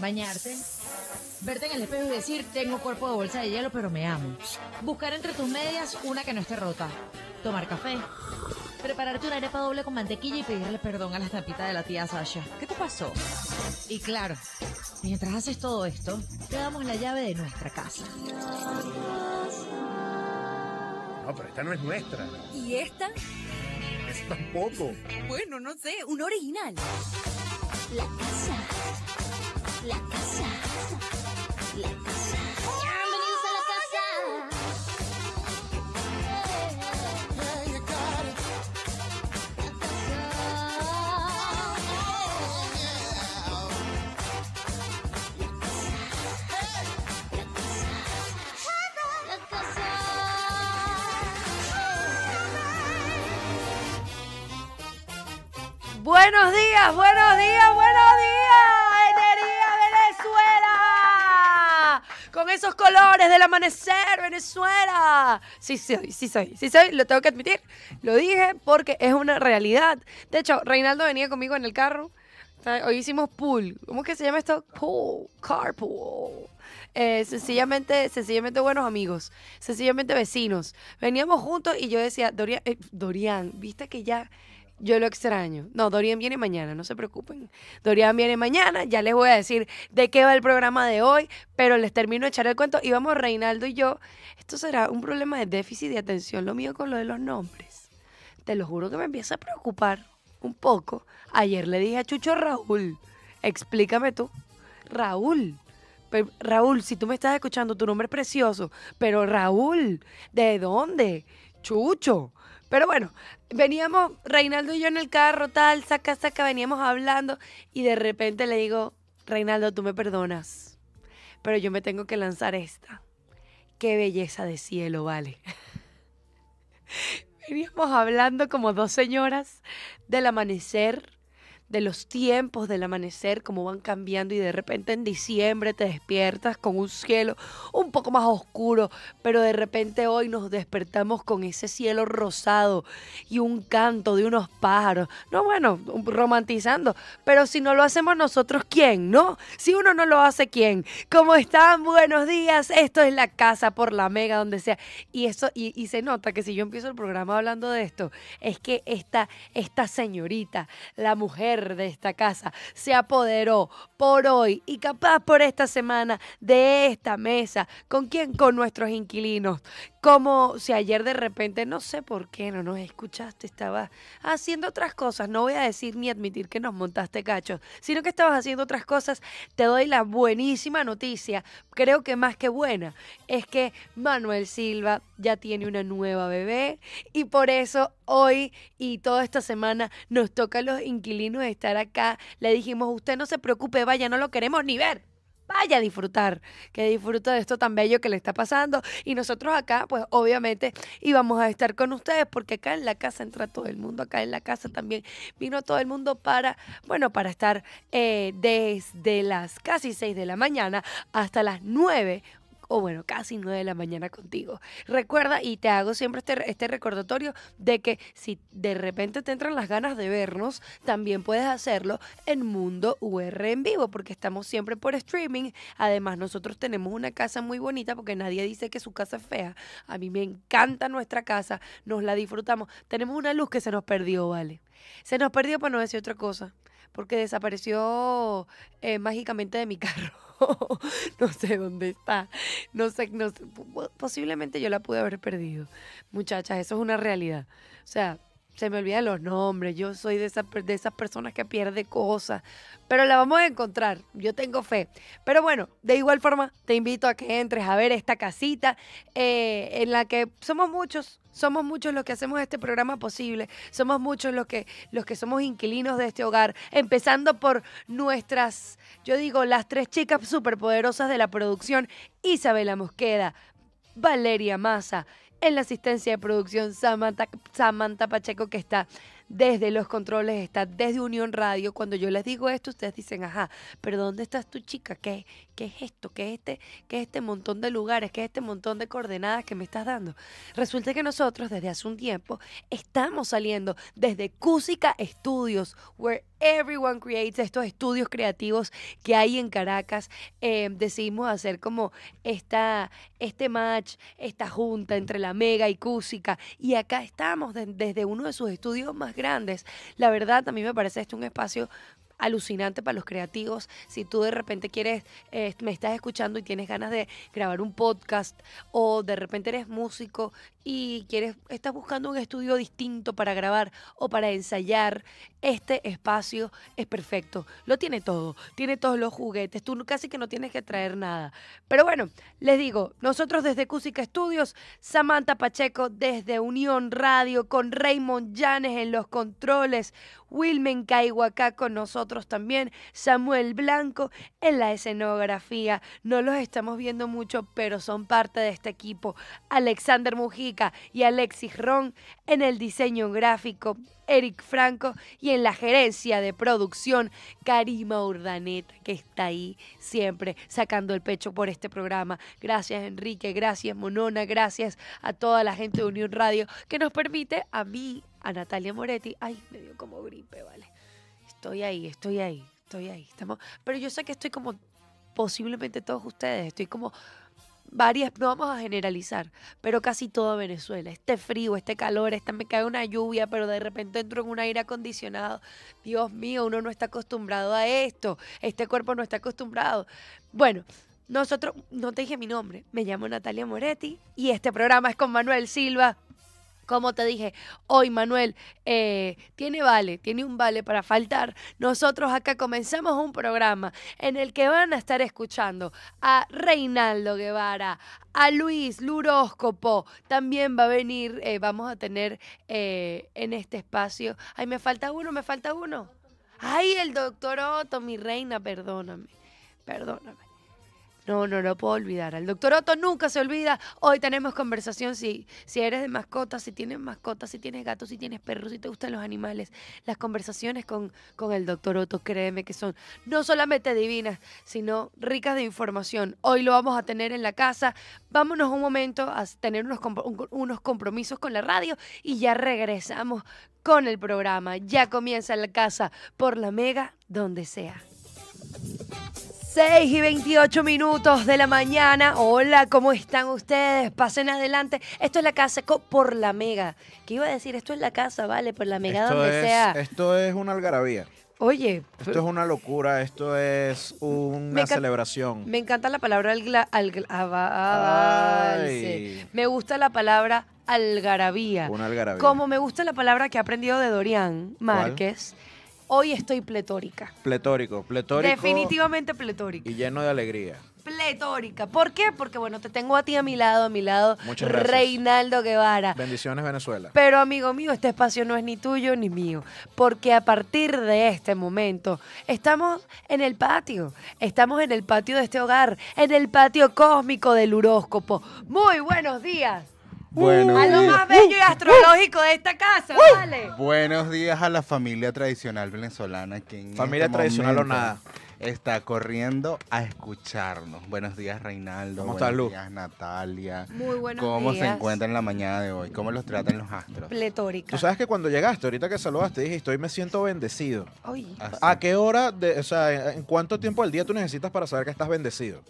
Bañarte. Verte en el espejo y decir, tengo cuerpo de bolsa de hielo, pero me amo. Buscar entre tus medias una que no esté rota. Tomar café. Prepararte una arepa doble con mantequilla y pedirle perdón a las tapita de la tía Sasha. ¿Qué te pasó? Y claro, mientras haces todo esto, te damos la llave de nuestra casa. No, pero esta no es nuestra. ¿Y esta? Esta tampoco. Bueno, no sé, un original. La la casa. La casa. Buenos días, buenos días, buenos días. esos colores del amanecer, Venezuela. Sí sí, sí soy, sí soy, lo tengo que admitir. Lo dije porque es una realidad. De hecho, Reinaldo venía conmigo en el carro. Ah, hoy hicimos pool. ¿Cómo es que se llama esto? Pool, carpool. Eh, sencillamente, sencillamente buenos amigos, sencillamente vecinos. Veníamos juntos y yo decía, Dorian, eh, Dorian, viste que ya yo lo extraño. No, Dorian viene mañana, no se preocupen. Dorian viene mañana, ya les voy a decir de qué va el programa de hoy, pero les termino de echar el cuento y vamos, Reinaldo y yo. Esto será un problema de déficit de atención, lo mío con lo de los nombres. Te lo juro que me empieza a preocupar un poco. Ayer le dije a Chucho Raúl, explícame tú, Raúl. Raúl, si tú me estás escuchando, tu nombre es precioso, pero Raúl, ¿de dónde? Chucho. Pero bueno, veníamos, Reinaldo y yo en el carro, tal, saca, saca, veníamos hablando y de repente le digo, Reinaldo, tú me perdonas, pero yo me tengo que lanzar esta. Qué belleza de cielo, vale. veníamos hablando como dos señoras del amanecer de los tiempos del amanecer, cómo van cambiando y de repente en diciembre te despiertas con un cielo un poco más oscuro, pero de repente hoy nos despertamos con ese cielo rosado y un canto de unos pájaros. No, bueno, romantizando, pero si no lo hacemos nosotros, ¿quién? ¿No? Si uno no lo hace, ¿quién? ¿Cómo están? Buenos días, esto es la casa por la mega, donde sea. Y eso, y, se nota que si yo empiezo el programa hablando de esto, es que esta, esta señorita, la mujer, de esta casa se apoderó por hoy y capaz por esta semana de esta mesa. ¿Con quién? Con nuestros inquilinos como si ayer de repente, no sé por qué, no nos escuchaste, estabas haciendo otras cosas. No voy a decir ni admitir que nos montaste cacho sino que estabas haciendo otras cosas. Te doy la buenísima noticia, creo que más que buena, es que Manuel Silva ya tiene una nueva bebé y por eso hoy y toda esta semana nos toca a los inquilinos estar acá. Le dijimos, usted no se preocupe, vaya, no lo queremos ni ver vaya a disfrutar, que disfruta de esto tan bello que le está pasando. Y nosotros acá, pues obviamente íbamos a estar con ustedes, porque acá en la casa entra todo el mundo, acá en la casa también vino todo el mundo para, bueno, para estar eh, desde las casi seis de la mañana hasta las 9 o bueno, casi 9 de la mañana contigo. Recuerda, y te hago siempre este, este, recordatorio de que si de repente te entran las ganas de vernos, también puedes hacerlo en Mundo UR en vivo, porque estamos siempre por streaming. Además, nosotros tenemos una casa muy bonita, porque nadie dice que su casa es fea. A mí me encanta nuestra casa, nos la disfrutamos. Tenemos una luz que se nos perdió, ¿vale? Se nos perdió para no decir otra cosa, porque desapareció eh, mágicamente de mi carro. no sé dónde está, no sé, posiblemente yo la pude haber perdido. Muchachas, eso es una realidad. O sea, se me olvidan los nombres, yo soy de, de esas personas que pierde cosas, pero la vamos a encontrar, yo tengo fe. Pero bueno, de igual forma, te invito a que entres a ver esta casita eh, en la que somos muchos, somos muchos los que hacemos este programa posible, somos muchos los que, los que somos inquilinos de este hogar, empezando por nuestras, yo digo, las tres chicas superpoderosas de la producción, Isabela Mosqueda, Valeria Massa en la asistencia de producción Samantha, Samantha Pacheco, que está desde los controles, está desde Unión Radio. Cuando yo les digo esto, ustedes dicen, ajá, pero ¿dónde estás tu chica? ¿Qué, qué es esto? ¿Qué es, este, ¿Qué este montón de lugares? ¿Qué es este montón de coordenadas que me estás dando? Resulta que nosotros desde hace un tiempo estamos saliendo desde Cúsica Studios, where Everyone Creates, estos estudios creativos que hay en Caracas. Eh, decidimos hacer como esta, este match, esta junta entre la Mega y Cúsica. Y acá estamos desde uno de sus estudios más grandes. La verdad, a mí me parece este un espacio alucinante para los creativos. Si tú de repente quieres, eh, me estás escuchando y tienes ganas de grabar un podcast o de repente eres músico y quieres, estás buscando un estudio distinto para grabar o para ensayar, este espacio es perfecto. Lo tiene todo, tiene todos los juguetes, tú casi que no tienes que traer nada. Pero bueno, les digo, nosotros desde Cusica Estudios, Samantha Pacheco desde Unión Radio, con Raymond Llanes en los controles, Wilmen acá con nosotros también, Samuel Blanco en la escenografía. No los estamos viendo mucho, pero son parte de este equipo. Alexander Mujica y Alexis Ron en el diseño gráfico, Eric Franco y en la gerencia de producción, Karima Urdaneta, que está ahí siempre sacando el pecho por este programa. Gracias Enrique, gracias Monona, gracias a toda la gente de Unión Radio que nos permite a mí a Natalia Moretti. Ay, me dio como gripe, vale. Estoy ahí, estoy ahí, estoy ahí. Estamos, pero yo sé que estoy como posiblemente todos ustedes, estoy como varias, no vamos a generalizar, pero casi toda Venezuela. Este frío, este calor, esta me cae una lluvia, pero de repente entro en un aire acondicionado. Dios mío, uno no está acostumbrado a esto, este cuerpo no está acostumbrado. Bueno, nosotros, no te dije mi nombre, me llamo Natalia Moretti y este programa es con Manuel Silva. Como te dije, hoy Manuel eh, tiene vale, tiene un vale para faltar. Nosotros acá comenzamos un programa en el que van a estar escuchando a Reinaldo Guevara, a Luis Luróscopo. También va a venir, eh, vamos a tener eh, en este espacio. Ay, me falta uno, me falta uno. Ay, el doctor Otto, mi reina, perdóname, perdóname. No, no lo puedo olvidar. Al doctor Otto nunca se olvida. Hoy tenemos conversación si, si eres de mascotas, si tienes mascotas, si tienes gatos, si tienes perros, si te gustan los animales. Las conversaciones con, con el doctor Otto, créeme que son no solamente divinas, sino ricas de información. Hoy lo vamos a tener en la casa. Vámonos un momento a tener unos, unos compromisos con la radio y ya regresamos con el programa. Ya comienza la casa por la mega donde sea. 6 y 28 minutos de la mañana. Hola, ¿cómo están ustedes? Pasen adelante. Esto es la casa por la mega. ¿Qué iba a decir? Esto es la casa, ¿vale? Por la mega donde sea. Esto es una algarabía. Oye. Esto es una locura, esto es una celebración. Me encanta la palabra algarabía. Ah, ah, me gusta la palabra algarabía. Como me gusta la palabra que ha aprendido de Dorian Márquez. Hoy estoy pletórica. Pletórico, pletórico. Definitivamente pletórica. Y lleno de alegría. Pletórica. ¿Por qué? Porque bueno, te tengo a ti a mi lado, a mi lado, Muchas gracias. Reinaldo Guevara. Bendiciones Venezuela. Pero amigo mío, este espacio no es ni tuyo ni mío, porque a partir de este momento estamos en el patio, estamos en el patio de este hogar, en el patio cósmico del horóscopo. Muy buenos días. Bueno, a lo más bello y uh, uh, astrológico de esta casa, uh. ¿vale? Buenos días a la familia tradicional venezolana que Familia este tradicional o nada. está corriendo a escucharnos. Buenos días, Reinaldo. Buenos días, Natalia. Muy buenos días ¿Cómo se encuentran en la mañana de hoy? ¿Cómo los tratan los astros? Pletórica. Tú sabes que cuando llegaste, ahorita que saludaste, dijiste, hoy me siento bendecido. Ah, ¿A qué hora, de- o sea, en cuánto tiempo del día tú necesitas para saber que estás bendecido?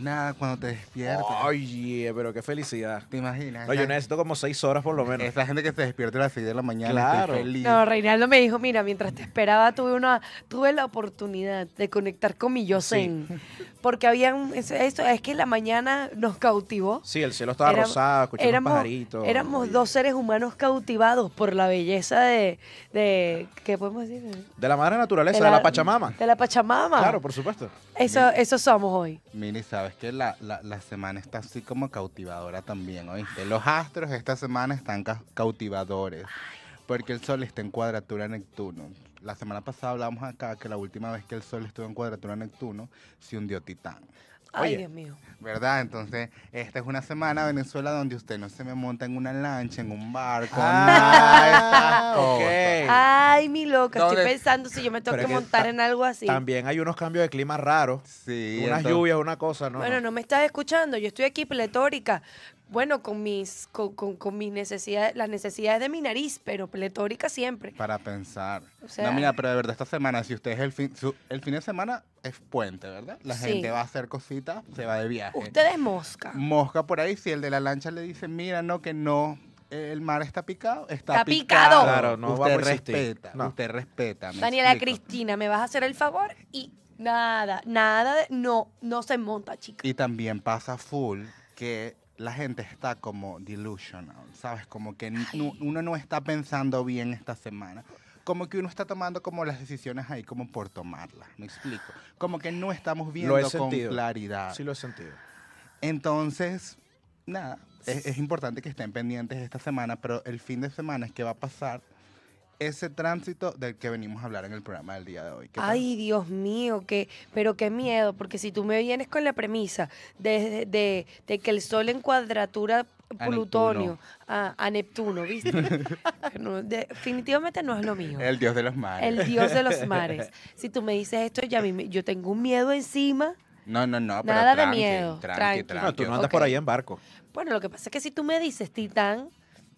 Nada, cuando te despiertas. Oye, pero qué felicidad. ¿Te imaginas? yo necesito como seis horas por lo menos. esta gente que se despierte a las seis de la mañana. Claro. No, Reinaldo me dijo, mira, mientras te esperaba tuve una, tuve la oportunidad de conectar con mi yo sí. porque habían eso, es que la mañana nos cautivó. Sí, el cielo estaba rosado, escuchamos pajaritos. Éramos dos seres humanos cautivados por la belleza de, de ¿qué podemos decir? De la madre naturaleza, de la, Pachamama. De la Pachamama. Claro, por supuesto. Eso, eso somos hoy. Mini, sabes que la, semana está así como cautivadora también, hoy. Los astros esta semana están cautivadores. porque el sol está en cuadratura Neptuno la semana pasada hablábamos acá que la última vez que el Sol estuvo en cuadratura a Neptuno se hundió Titán. Ay, Dios mío. ¿Verdad? Entonces, esta es una semana Venezuela donde usted no se me monta en una lancha, en un barco, ah, Ay, mi loca, estoy pensando si yo me tengo que montar en algo así. También hay unos cambios de clima raros. Sí. Unas lluvias, una cosa, ¿no? Bueno, no me estás escuchando, yo estoy aquí pletórica, bueno, con mis, con, mis necesidades, las necesidades de mi nariz, pero pletórica siempre. Para pensar. no, mira, pero de verdad, esta semana, si ustedes el fin, el fin de semana es puente, ¿verdad? La gente va a hacer cositas, se va de viaje. Usted es mosca. Mosca por ahí, si el de la lancha le dice, mira, no, que no, eh, el mar está picado, está, está picado. Claro, no usted a respeta, usted respeta. Daniela Cristina, ¿me vas a hacer el favor? Y nada, nada, no, no se monta, chica. Y también pasa full que la gente está como delusional, ¿sabes? Como que uno no está pensando bien esta semana. Como que uno está tomando como las decisiones ahí como por tomarlas, me explico. Como que no estamos viendo con claridad. Sí lo he sentido. Entonces, nada, es importante que estén pendientes esta semana, pero el fin de semana es que va a pasar ese tránsito del que venimos a hablar en el programa del día de hoy. Ay, Dios mío, pero qué miedo, porque si tú me vienes con la premisa de, que el sol en cuadratura plutonio a, Neptuno, ¿viste? definitivamente no es lo mío. El dios de los mares. El dios de los mares. Si tú me dices esto, ya yo tengo un miedo encima. No, no, no. Pero Nada tranqui, de miedo. Tranqui, tranqui, no, tú no andas por ahí en barco. Bueno, lo que pasa es que si tú me dices Titán,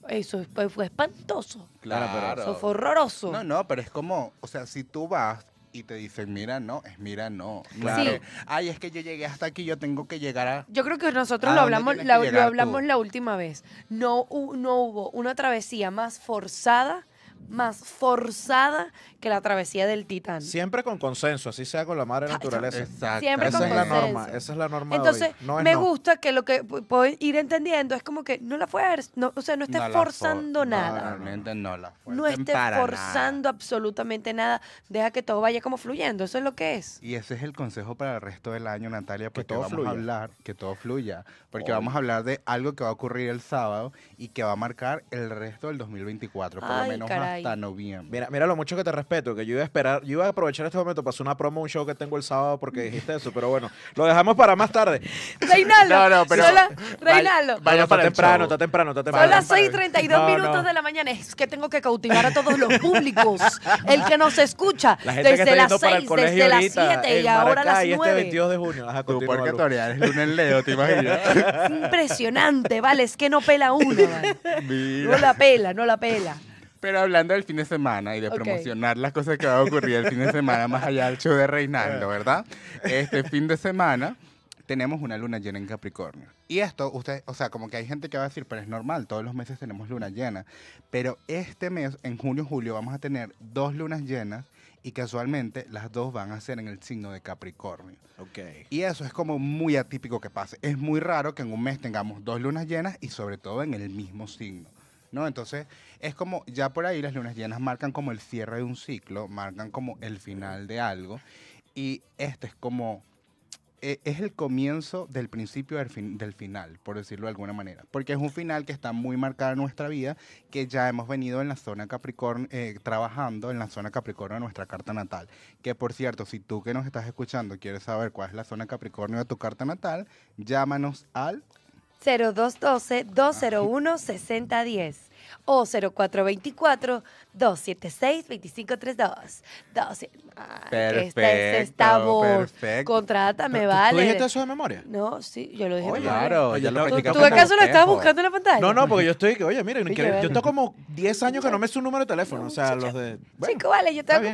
eso fue, espantoso. Claro, Eso fue horroroso. No, no, pero es como, o sea, si tú vas y te dices mira, no, es mira, no. Claro. Ay, es que yo llegué hasta aquí, yo tengo que llegar a. Yo creo que nosotros lo hablamos, la, lo hablamos la última vez. No, no hubo una travesía más forzada más forzada que la travesía del Titán. Siempre con consenso, así sea con la madre naturaleza. Exacto. Siempre esa es la norma, esa es la norma. Entonces, me gusta que lo que puedo ir entendiendo es como que no la fuerces, no, o sea, no estés forzando nada. No, no, la No estés forzando absolutamente nada. Deja que todo vaya como fluyendo, eso es lo que es. Y ese es el consejo para el resto del año, Natalia, que todo vamos fluya. hablar, que todo fluya, porque vamos a hablar de algo que va a ocurrir el sábado y que va a marcar el resto del 2024, por lo menos hasta noviembre. Mira, mira lo mucho que te respeto, que yo iba a esperar, yo iba a aprovechar este momento para hacer una promo, un show que tengo el sábado porque dijiste eso, pero bueno, lo dejamos para más tarde. Reinaldo. No, no, pero. Vaya, para está, temprano, está temprano, está temprano, Son las 6 y 32 minutos de la mañana. Es que tengo que cautivar a todos los públicos. el que nos escucha desde las 6, desde las 7 y ahora las 9. 22 este de junio. Tú, ¿por qué Es lunes leo, ¿te imaginas? Impresionante, vale, es que no pela uno. No la pela, no la pela. Pero hablando del fin de semana y de promocionar las cosas que va a ocurrir el fin de semana, más allá del show de Reinaldo, ¿verdad? Este fin de semana tenemos una luna llena en Capricornio. Y esto, usted, o sea, como que hay gente que va a decir, pero es normal, todos los meses tenemos luna llena. Pero este mes, en junio, julio, vamos a tener dos lunas llenas y casualmente las dos van a ser en el signo de Capricornio. Ok. Y eso es como muy atípico que pase. Es muy raro que en un mes tengamos dos lunas llenas y sobre todo en el mismo signo. ¿no? Entonces, es como, ya por ahí las lunas llenas marcan como el cierre de un ciclo, marcan como el final de algo, y este es como, e, es el comienzo del principio del, final, por decirlo de alguna manera, porque es un final que está muy marcado en nuestra vida, que ya hemos venido en la zona Capricornio, eh, trabajando en la zona Capricornio de nuestra carta natal, que por cierto, si tú que nos estás escuchando quieres saber cuál es la zona Capricornio de tu carta natal, llámanos al 0212-201-6010 o 0424-276-2532. Perfecto, es esta Perfecto. Contrátame, ¿Tú vale. dijiste eso de memoria? No, sí, yo lo dije. Oh, oye, claro, ya lo ¿Tú, ¿Tú acaso lo estabas buscando en la pantalla? No, no, porque yo estoy, que, oye, miren, yo tengo como 10 años que no me su un número de teléfono, o sea, los de... bueno, Chico, vale, yo tengo,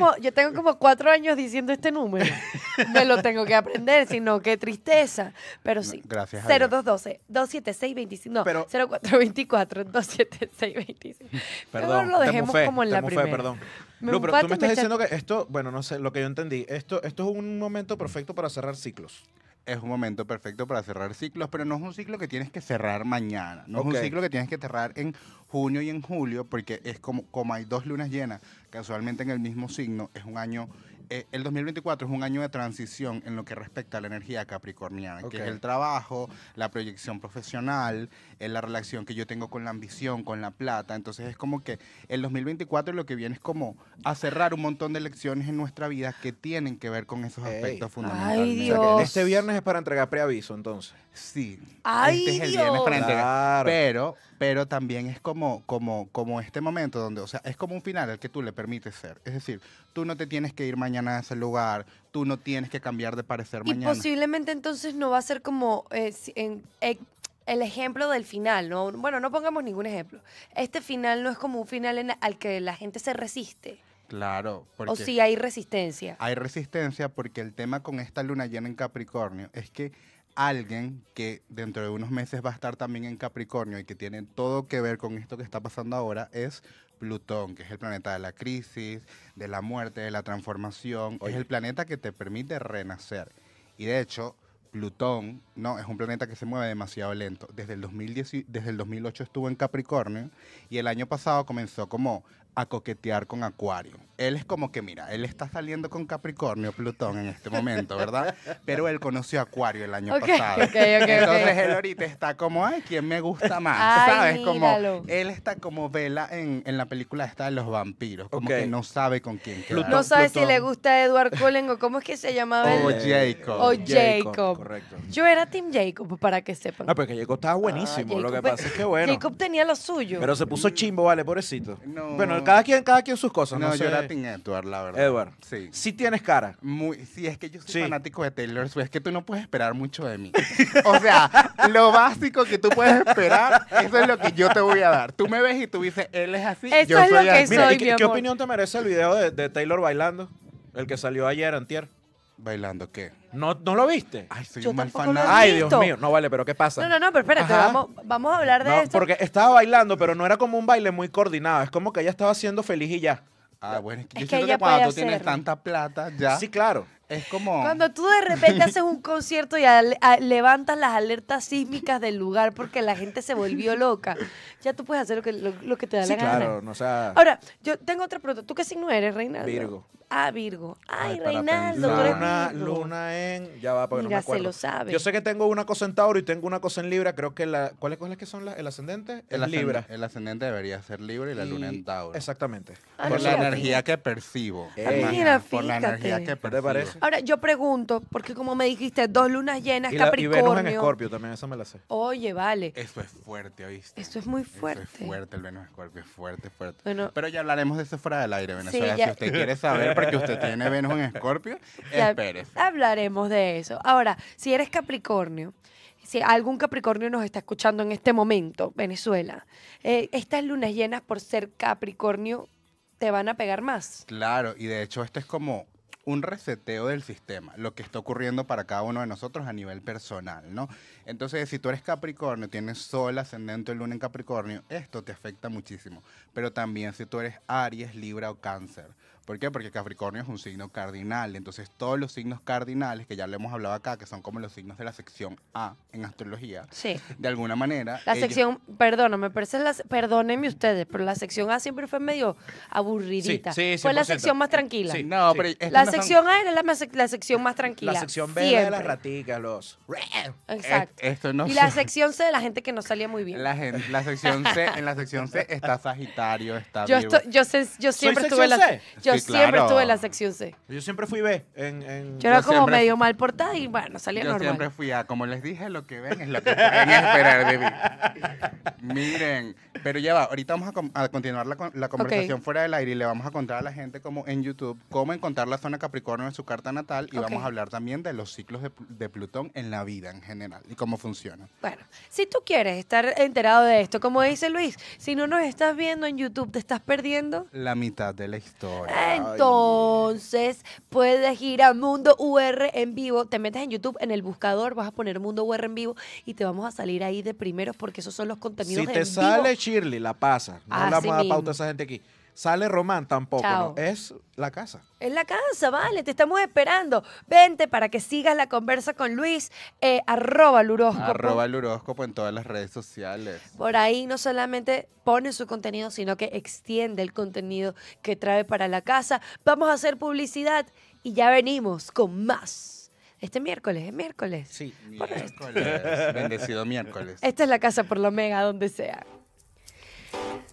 como, yo cuatro años diciendo este número. Me lo tengo que aprender, sino qué tristeza. Pero sí. gracias 0212-276-25. No, 0424 276 Perdón, no lo dejemos como en la primera. perdón. pero tú me estás diciendo que esto, bueno, no sé, lo que yo entendí, esto, esto es un momento perfecto para cerrar ciclos es un momento perfecto para cerrar ciclos, pero no es un ciclo que tienes que cerrar mañana, no es un ciclo que tienes que cerrar en junio y en julio, porque es como hay dos lunas llenas, casualmente en el mismo signo, es un año eh, el 2024 es un año de transición en lo que respecta a la energía capricorniana, que es el trabajo, la proyección profesional, eh, la relación que yo tengo con la ambición, con la plata. Entonces es como que el 2024 lo que viene es como a cerrar un montón de lecciones en nuestra vida que tienen que ver con esos aspectos fundamentales. este viernes es para entregar preaviso, entonces. Sí. este es Pero, pero también es como, como, como este momento donde, o sea, es como un final al que tú le permites ser. Es decir, tú no te tienes que ir mañana a ese lugar, tú no tienes que cambiar de parecer mañana. y posiblemente entonces no va a ser como eh, eh, el ejemplo del final, ¿no? Bueno, no pongamos ningún ejemplo. Este final no es como un final al que la gente se resiste. Claro. o si hay resistencia. Hay resistencia porque el tema con esta luna llena en Capricornio es que alguien que dentro de unos meses va a estar también en Capricornio y que tiene todo que ver con esto que está pasando ahora es Plutón, que es el planeta de la crisis, de la muerte, de la transformación. Hoy Es el planeta que te permite renacer. Y de hecho, Plutón, no, es un planeta que se mueve demasiado lento. Desde el, 2010, desde el 2008 estuvo en Capricornio y el año pasado comenzó como a coquetear con Acuario. Él es como que, mira, él está saliendo con Capricornio, Plutón, en este momento, ¿verdad? Pero él conoció a Acuario el año pasado. Entonces él ahorita está como, ay, ¿quién me gusta más? ¿Sabes? Como, él está como Vela en, la película esta de los vampiros, como que no sabe con quién No sabe si le gusta a Edward Cullen o cómo es que se llamaba. O Jacob. O Jacob. Correcto. Yo era Tim Jacob, para que sepan. No, ah, porque Jacob estaba ah, buenísimo. lo que pues, pasa es que bueno. Jacob tenía lo suyo. Pero se puso chimbo, vale, pobrecito. No. Bueno, cada quien, cada quien sus cosas. No, yo era Tim Edward, la verdad. Edward. Sí. Sí tienes cara. Muy, sí, es que yo soy fanático de Taylor Es que tú no puedes esperar mucho de mí. O sea, lo básico que tú puedes esperar, eso es lo que yo te voy a dar. Tú me ves y tú dices, él es así, Eso es lo que ¿y qué, opinión te merece el video de, de Taylor bailando? El que salió ayer, antier. ¿Bailando qué? ¿No, no lo viste? Ay, soy un mal Ay, Dios mío. No vale, pero ¿qué pasa? No, no, no, pero espérate, vamos, a hablar de No, porque estaba bailando, pero no era como un baile muy coordinado. Es como que ella estaba siendo feliz y ya. Ah, bueno, es que cuando tú tienes tanta plata, ya Sí, claro. es como... Cuando tú de repente haces un concierto y levantas las alertas sísmicas del lugar porque la gente se volvió loca, ya tú puedes hacer lo que, lo, que te da la gana. claro. No, sea, Ahora, yo tengo otra pregunta. ¿Tú qué no eres, Reina? Virgo. Ah Virgo. Ay, Reinaldo. Luna, luna en. Ya va, porque se lo sabe. Yo sé que tengo una cosa en Tauro y tengo una cosa en Libra. Creo que la. ¿Cuáles cosas que son las? ¿El ascendente? El, Libra. el ascendente debería ser Libra y la luna en Tauro. Exactamente. Ah, por, la energía que percibo. Mira, Por la energía que percibo. ¿Te parece? Ahora, yo pregunto, porque como me dijiste, dos lunas llenas, Capricornio. Y Venus en Escorpio también, eso me la sé. Oye, vale. Eso es fuerte, ¿oíste? Eso es muy fuerte. es fuerte, el Venus Escorpio. Es fuerte, fuerte. Bueno, Pero ya hablaremos de eso fuera del aire, Venezuela. Si usted quiere saber, porque usted tiene Venus en Escorpio, espérese. Hablaremos de eso. Ahora, si eres Capricornio, si algún Capricornio nos está escuchando en este momento, Venezuela, eh, estas lunas llenas por ser Capricornio te van a pegar más. Claro, y de hecho esto es como un reseteo del sistema, lo que está ocurriendo para cada uno de nosotros a nivel personal, ¿no? Entonces, si tú eres Capricornio, tienes Sol, Ascendente, Luna en Capricornio, esto te afecta muchísimo. Pero también si tú eres Aries, Libra o Cáncer. ¿Por qué? Porque Capricornio es un signo cardinal. Entonces, todos los signos cardinales, que ya le hemos hablado acá, que son como los signos de la sección A en astrología, de alguna manera. La sección, perdóname, me perdónenme ustedes, pero la sección A siempre fue medio aburridita. Sí, sí, fue la sección más tranquila. Sí, no, pero la sección A era la, sección más tranquila. La sección B era de las raticas, los. Exacto. y la sección C de la gente que no salía muy bien. La, gente, la sección C, en la sección C está Sagitario, está. Yo, yo, sé, yo siempre tuve la siempre estuve en la sección C. Yo siempre fui B. Yo era como medio mal portada y bueno, salía Yo siempre fui a, como les dije, lo que ven es lo que pueden esperar de mí. Miren, pero ya va, ahorita vamos a, continuar la, conversación fuera del aire y le vamos a contar a la gente como en YouTube cómo encontrar la zona Capricornio en su carta natal y vamos a hablar también de los ciclos de, de Plutón en la vida en general y cómo funciona. Bueno, si tú quieres estar enterado de esto, como dice Luis, si no nos estás viendo en YouTube, te estás perdiendo La mitad de la historia. Eh, entonces, puedes ir a Mundo UR en vivo. Te metes en YouTube, en el buscador, vas a poner Mundo UR en vivo y te vamos a salir ahí de primeros porque esos son los contenidos Si te sale Shirley, la pasa. No la pauta esa gente aquí. Sale Román tampoco, ¿no? Es la casa. Es la casa, vale, te estamos esperando. Vente para que sigas la conversa con Luis, eh, arroba el horóscopo. Arroba el en todas las redes sociales. Por ahí no solamente pone su contenido, sino que extiende el contenido que trae para la casa. Vamos a hacer publicidad y ya venimos con más. Este miércoles, es miércoles. Sí, miércoles. Bendecido miércoles. Esta es la casa por la mega, donde sea.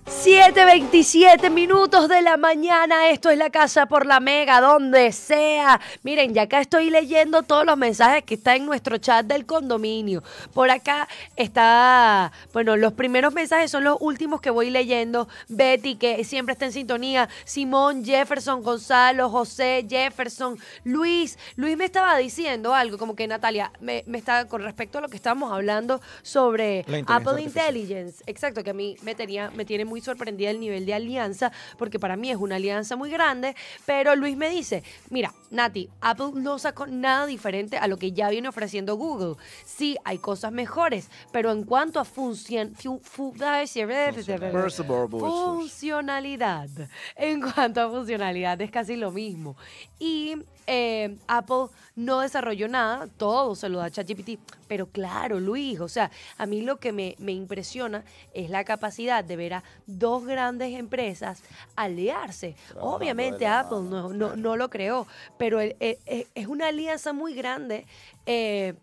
7.27 minutos de la mañana, esto es la casa por la mega, donde sea. Miren, ya acá estoy leyendo todos los mensajes que está en nuestro chat del condominio. Por acá está, bueno, los primeros mensajes son los últimos que voy leyendo. Betty, que siempre está en sintonía. Simón, Jefferson, Gonzalo, José, Jefferson, Luis. Luis me estaba diciendo algo, como que Natalia, me, está con respecto a lo que estábamos hablando sobre Apple Intelligence. Exacto, que a mí me, tenía, me tiene muy muy sorprendida del nivel de alianza, porque para mí es una alianza muy grande, pero Luis me dice, mira, Nati, Apple no sacó nada diferente a lo que ya viene ofreciendo Google. Sí, hay cosas mejores, pero en cuanto a funcionalidad, en cuanto a funcionalidad es casi lo mismo. Y eh, Apple no desarrolló nada, todo se lo da ChatGPT. Pero claro, Luis, o sea, a mí lo que me, impresiona es la capacidad de ver a dos grandes empresas aliarse. Obviamente Apple no, no lo creó, pero pero eh, eh, es una alianza muy grande. Eh,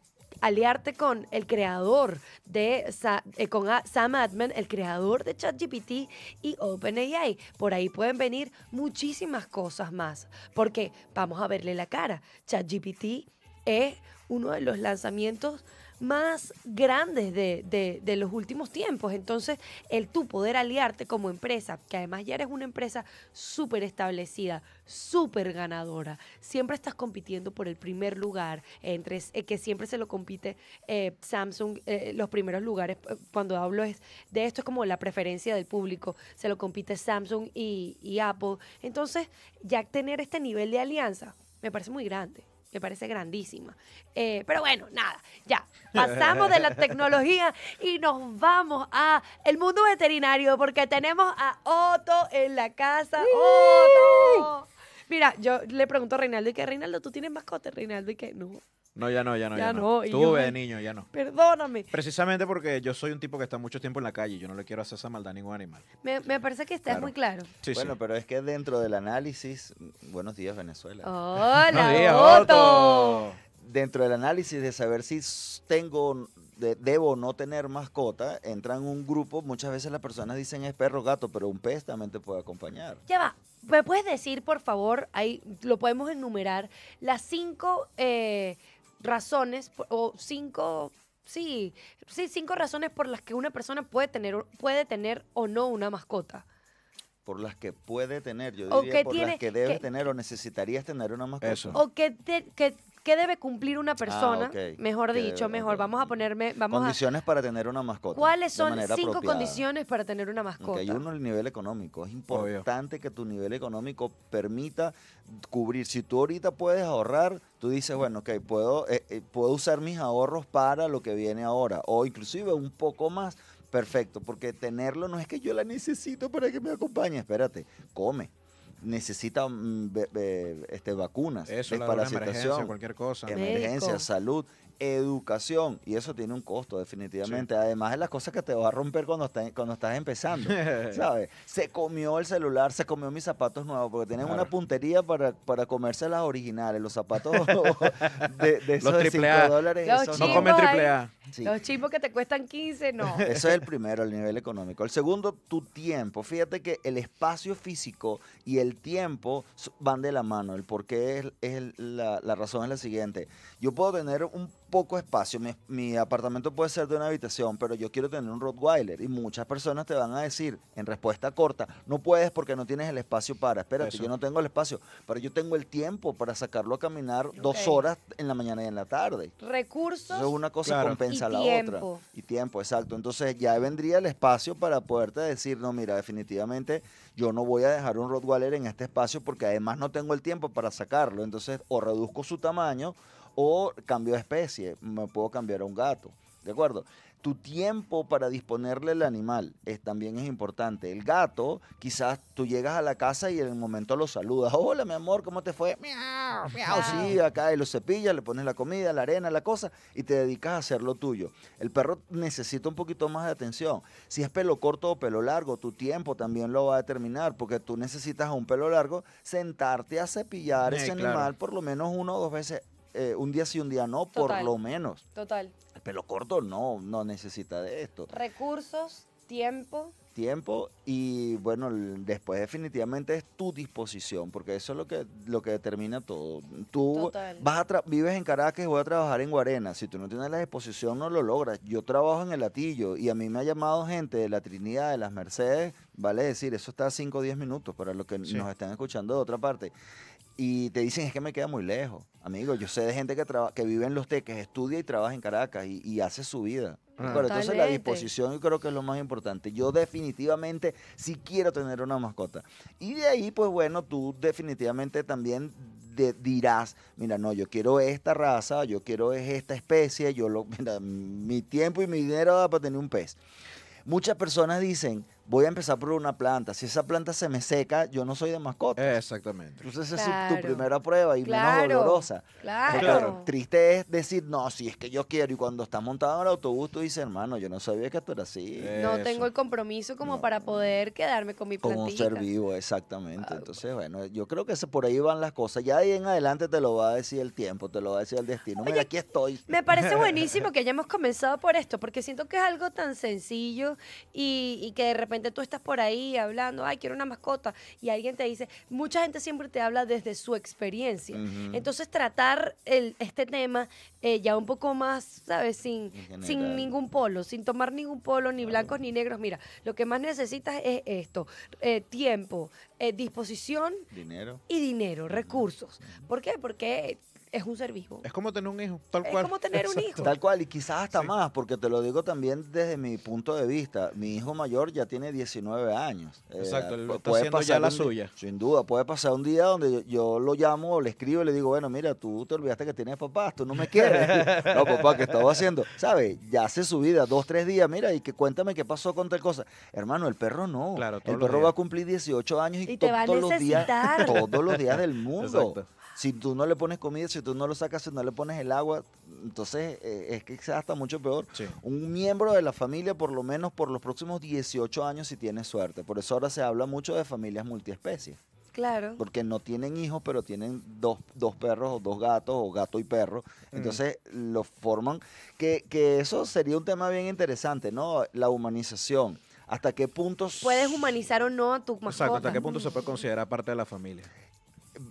aliarte con el creador de con Sam Altman, el creador de ChatGPT y OpenAI. Por ahí pueden venir muchísimas cosas más, porque vamos a verle la cara. ChatGPT es uno de los lanzamientos más grandes de, los últimos tiempos. Entonces, el tú poder aliarte como empresa, que además ya eres una empresa súper establecida, súper ganadora, siempre estás compitiendo por el primer lugar, entre, eh, que siempre se lo compite eh, Samsung, eh, los primeros lugares, cuando hablo es, de esto es como la preferencia del público, se lo compite Samsung y, Apple. Entonces, ya tener este nivel de alianza me parece muy grande me parece grandísima. pero bueno, nada, ya, pasamos de la tecnología y nos vamos a el mundo veterinario porque tenemos a Otto en la casa. ¡Otto! Mira, yo le pregunto a Reinaldo y que Reinaldo, ¿tú tienes mascota? Reinaldo y que no. No, ya no, ya no. Ya, ya no. Tuve niño, ya no. Perdóname. Precisamente porque yo soy un tipo que está mucho tiempo en la calle. y Yo no le quiero hacer esa maldad a ningún animal. Me, parece que está muy claro. bueno, pero es que dentro del análisis. Buenos días, Venezuela. Hola, Otto dentro del análisis de saber si tengo, debo o no tener mascota, entra en un grupo, muchas veces las personas dicen es perro gato, pero un pez también te puede acompañar. Ya va, ¿me puedes decir, por favor, ahí lo podemos enumerar, las cinco eh, razones o cinco... Sí, sí, cinco razones por las que una persona puede tener, puede tener o no una mascota por las que puede tener, yo diría que por las que debes tener o necesitarías tener una mascota. O que, ¿Qué debe cumplir una ah, persona? Mejor dicho, mejor. Vamos a ponerme. Vamos condiciones para tener una mascota. ¿Cuáles son cinco condiciones para tener una mascota? Hay uno, el nivel económico. Es importante que tu nivel económico permita cubrir. Si tú ahorita puedes ahorrar, tú dices, bueno, ok, puedo, eh, eh, puedo usar mis ahorros para lo que viene ahora. O inclusive un poco más. Perfecto, porque tenerlo no es que yo la necesito para que me acompañe. Espérate, come necesita mm, este, vacunas, Eso, para emergencia, cualquier cosa. emergencia, salud educación y eso tiene un costo definitivamente. Además de las cosas que te vas a romper cuando, cuando estás empezando, Se comió el celular, se comió mis zapatos nuevos porque tienen una puntería para, para comerse las originales, los zapatos de, esos los 5 dólares. no comen triple A. Los que te cuestan 15, no. Eso es el primero, el nivel económico. El segundo, tu tiempo. Fíjate que el espacio físico y el tiempo van de la mano. El por qué es, la, la razón es la siguiente. Yo puedo tener un poco espacio. Mi, apartamento puede ser de una habitación, pero yo quiero tener un Rottweiler. Y muchas personas te van a decir en respuesta corta, no puedes porque no tienes el espacio para. Espérate, yo no tengo el espacio, pero yo tengo el tiempo para sacarlo a caminar dos horas en la mañana y en la tarde. Recursos. es una cosa compensa y la tiempo. otra. Y tiempo, exacto. Entonces ya vendría el espacio para poderte decir, no, mira, definitivamente yo no voy a dejar un Rottweiler en este espacio porque además no tengo el tiempo para sacarlo. Entonces o reduzco su tamaño o cambio de especie, me puedo cambiar a un gato, ¿de acuerdo? Tu tiempo para disponerle al animal es, también es importante. El gato, quizás tú llegas a la casa y en el momento lo saludas. Hola, mi amor, ¿cómo te fue? Miau, miau. Sí, acá y lo cepillas, le pones la comida, la arena, la cosa y te dedicas a hacer lo tuyo. El perro necesita un poquito más de atención. Si es pelo corto o pelo largo, tu tiempo también lo va a determinar porque tú necesitas a un pelo largo sentarte a cepillar eh, ese animal por lo menos una o dos veces eh, un día sí, un día no, por lo menos. Total. El pelo corto no, no necesita de esto. Recursos, tiempo. Tiempo y bueno, después definitivamente es tu disposición, porque eso es lo que, lo que determina todo. Tú vas a vives en Caracas, voy a trabajar en Guarena, si tú no tienes la disposición no lo logras. Yo trabajo en el latillo y a mí me ha llamado gente de la Trinidad, de las Mercedes, vale decir, eso está a 5 o 10 minutos para los que nos están escuchando de otra parte y te dicen es que me queda muy lejos. Amigo, yo sé de gente que, que vive en Los Teques, estudia y trabaja en Caracas y, hace su vida. Ah. Pero entonces la disposición yo creo que es lo más importante. Yo definitivamente sí quiero tener una mascota. Y de ahí, pues bueno, tú definitivamente también dirás, mira, no, yo quiero esta raza, yo quiero esta especie, yo lo, mi tiempo y mi dinero para tener un pez. Muchas personas dicen, voy a empezar por una planta. Si esa planta se me seca, yo no soy de mascota. Exactamente. Entonces esa es tu primera prueba y menos dolorosa. Claro. Triste es decir, no, si es que yo quiero. Y cuando está montado en el autobús, tú dices, hermano, yo no sabía que tú eras así. No tengo el compromiso como para poder quedarme con mi plantita. Como un ser vivo, exactamente. Ah, Entonces, bueno, yo creo que por ahí van las cosas. Ya ahí en adelante te lo va a decir el tiempo, te lo va a decir el destino. y aquí estoy. Me parece buenísimo que hayamos comenzado por esto, porque siento que es algo tan sencillo y que de repente tú estás por ahí hablando, ay, quiero una mascota, y alguien te dice, mucha gente siempre te habla desde su experiencia. Entonces tratar este tema eh, ya un poco más, ¿sabes? Sin, sin ningún polo, sin tomar ningún polo, ni blancos ni negros. Mira, lo que más necesitas es esto, eh, tiempo, eh, disposición dinero. y dinero, recursos. ¿Por qué? Porque es un ser vivo. Es como tener un hijo, tal cual. Es como tener un hijo. Tal cual, y quizás hasta más, porque te lo digo también desde mi punto de vista. Mi hijo mayor ya tiene 19 años. Eh, Exacto, puede pasar la suya. sin duda, puede pasar un día donde yo, lo llamo, le escribo y le digo, bueno, mira, tú te olvidaste que tienes papás, tú no me quieres. no, papá, ¿qué estaba haciendo? ¿Sabes? Ya hace su vida, dos, tres días, mira, y que cuéntame qué pasó con tal cosa. Hermano, el perro no. Claro, el perro va a cumplir 18 años y, todos los días, todos los días del mundo. Exacto. Si tú no le pones comida, si tú no lo sacas, si no le pones el agua, entonces eh, es que se hasta mucho peor. Un miembro de la familia, por lo menos por los próximos 18 años, si tiene suerte. Por eso ahora se habla mucho de familias multiespecies. Claro. Porque no tienen hijos, pero tienen dos, dos perros o dos gatos o gato y perro. Entonces lo los forman. Que, que eso sería un tema bien interesante, ¿no? La humanización. ¿Hasta qué punto... Puedes humanizar o no a tu mascota. Exacto, ¿hasta qué punto se puede considerar parte de la familia?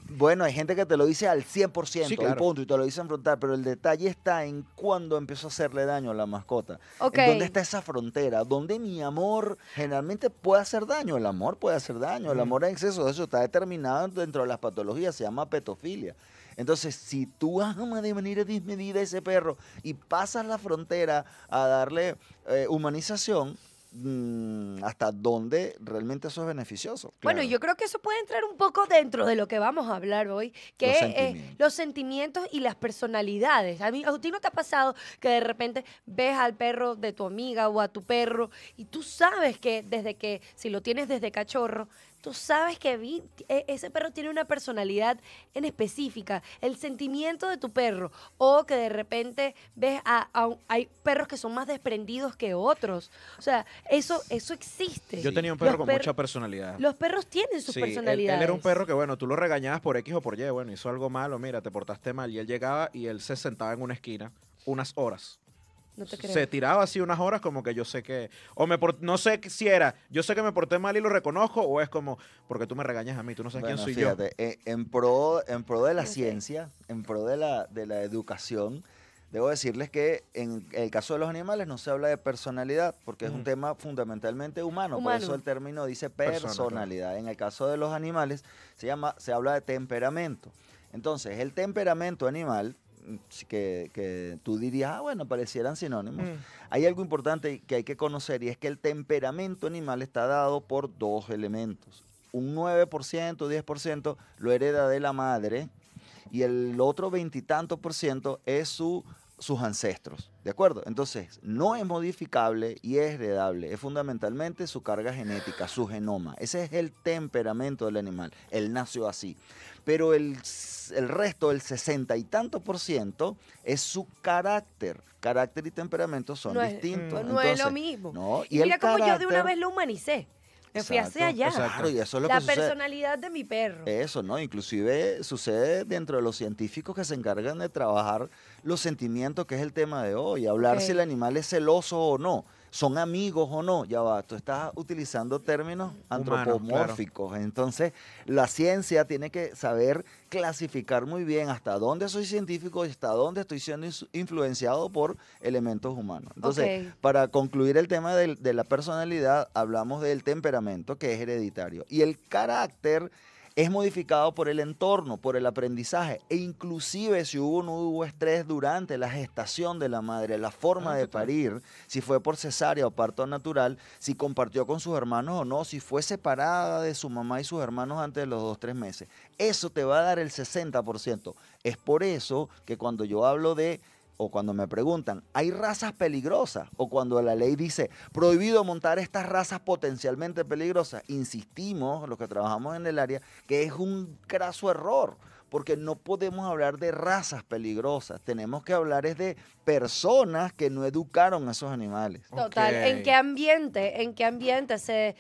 bueno, hay gente que te lo dice al 100% y punto, y te lo dice frontal, pero el detalle está en cuándo empiezo a hacerle daño a la mascota. ¿Dónde está esa frontera? ¿Dónde mi amor generalmente puede hacer daño? El amor puede hacer daño, el amor en exceso, eso está determinado dentro de las patologías, se llama petofilia. Entonces, si tú amas de manera desmedida a ese perro y pasas la frontera a darle eh, humanización, Mm, hasta dónde realmente eso es beneficioso. Bueno, yo creo que eso puede entrar un poco dentro de lo que vamos a hablar hoy, que los, es, eh, sentimientos. los sentimientos y las personalidades. A, mí, a ti no te ha pasado que de repente ves al perro de tu amiga o a tu perro y tú sabes que desde que, si lo tienes desde cachorro, tú sabes que vi, e, ese perro tiene una personalidad en específica, el sentimiento de tu perro, o que de repente ves a, hay perros que son más desprendidos que otros. O sea, eso, eso existe. Yo tenía un perro con mucha personalidad. Los perros tienen sus personalidad. personalidades. Él, era un perro que, bueno, tú lo regañabas por X o por Y, bueno, hizo algo malo, mira, te portaste mal, y él llegaba y él se sentaba en una esquina unas horas se tiraba así unas horas como que yo sé que... O me no sé si era, yo sé que me porté mal y lo reconozco, o es como, porque tú me regañas a mí, tú no sabes quién soy yo. Eh, en, pro, en pro de la ciencia, en pro de la, de la educación, debo decirles que en el caso de los animales no se habla de personalidad, porque es un mm. tema fundamentalmente humano, por eso el término dice personalidad. en el caso de los animales se, llama, se habla de temperamento. Entonces, el temperamento animal que, tú dirías, ah, bueno, parecieran sinónimos. Mm. Hay algo importante que hay que conocer y es que el temperamento animal está dado por dos elementos. Un 9%, 10% lo hereda de la madre y el otro veintitantos por ciento es su sus ancestros. ¿De acuerdo? Entonces, no es modificable y es heredable. Es fundamentalmente su carga genética, su genoma. Ese es el temperamento del animal. Él nació así pero el, resto, el sesenta y tanto por ciento, es su carácter. Carácter y temperamento son distintos. no es lo mismo. y, mira como yo de una vez lo humanicé. Me fui hacia allá. Exacto. Y eso es lo la personalidad de mi perro. Eso, ¿no? Inclusive sucede dentro de los científicos que se encargan de trabajar los sentimientos, que es el tema de hoy, hablar si el animal es celoso o no son amigos o no. Ya va, tú estás utilizando términos antropomórficos. Entonces, la ciencia tiene que saber clasificar muy bien hasta dónde soy científico y hasta dónde estoy siendo influenciado por elementos humanos. Entonces, para concluir el tema de, de la personalidad, hablamos del temperamento que es hereditario y el carácter es modificado por el entorno, por el aprendizaje e inclusive si hubo o no hubo estrés durante la gestación de la madre, la forma ah, de parir, si fue por cesárea o parto natural, si compartió con sus hermanos o no, si fue separada de su mamá y sus hermanos antes de los dos, tres meses. Eso te va a dar el 60%. Es por eso que cuando yo hablo de o cuando me preguntan, ¿hay razas peligrosas? O cuando la ley dice, prohibido montar estas razas potencialmente peligrosas, insistimos, los que trabajamos en el área, que es un graso error, porque no podemos hablar de razas peligrosas, tenemos que hablar es de personas que no educaron a esos animales. Total, ¿en qué ambiente, en qué ambiente se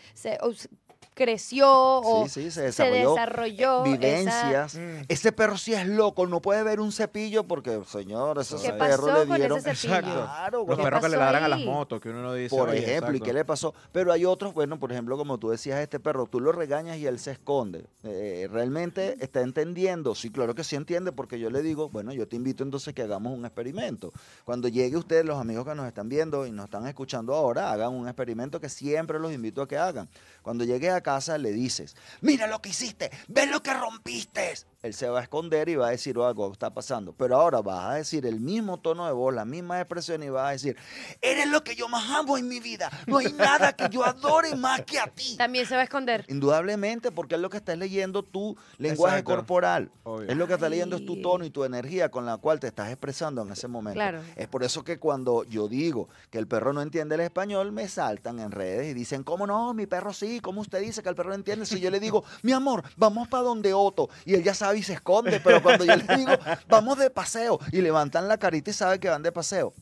creció o se desarrolló, eh, vivencias. Ese mm. este perro sí es loco, no puede ver un cepillo porque, señor, ese perro le dieron. Con Claro, Los perros que le ladran a las motos, que uno no dice. Por ejemplo, ¿y qué le pasó? Pero hay otros, bueno, por ejemplo, como tú decías, este perro, tú lo regañas y él se esconde. Eh, realmente está entendiendo. Sí, claro que sí entiende, porque yo le digo, bueno, yo te invito entonces que hagamos un experimento. Cuando llegue usted, los amigos que nos están viendo y nos están escuchando ahora, hagan un experimento que siempre los invito a que hagan. Cuando llegue a casa le dices, mira lo que hiciste, ve lo que rompiste. Él se va a esconder y va a decir, algo oh, algo está pasando. Pero ahora vas a decir el mismo tono de voz, la misma expresión y vas a decir, eres lo que yo más amo en mi vida. No hay nada que yo adore más que a ti. También se va a esconder. Indudablemente, porque es lo que estás leyendo tu lenguaje corporal. Es lo que estás leyendo es tu tono y tu energía con la cual te estás expresando en ese momento. Es por eso que cuando yo digo que el perro no entiende el español, me saltan en redes y dicen, ¿cómo no? Mi perro sí, como usted dice? dice que el perro entiende. Si yo le digo, mi amor, vamos para donde Otto, y él ya sabe y se esconde, pero cuando yo le digo, vamos de paseo, y levantan la carita y sabe que van de paseo.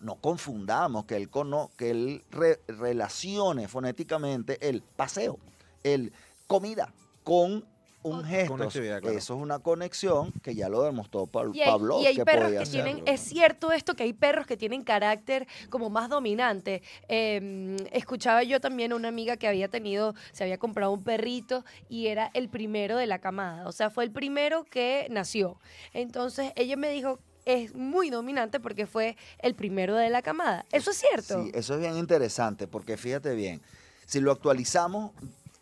No confundamos que él, cono, que él relacione fonéticamente el paseo, el comida, con un gesto. Eso es una conexión que ya lo demostró Pablo. Y perros que tienen, es cierto esto que hay perros que tienen carácter como más dominante. Em, escuchaba yo también a una amiga que había tenido, se había comprado un perrito y era el primero de la camada. O sea, fue el primero que nació. Entonces ella me dijo es muy dominante porque fue el primero de la camada. Eso es cierto. Sí, eso es bien interesante porque fíjate bien, si lo actualizamos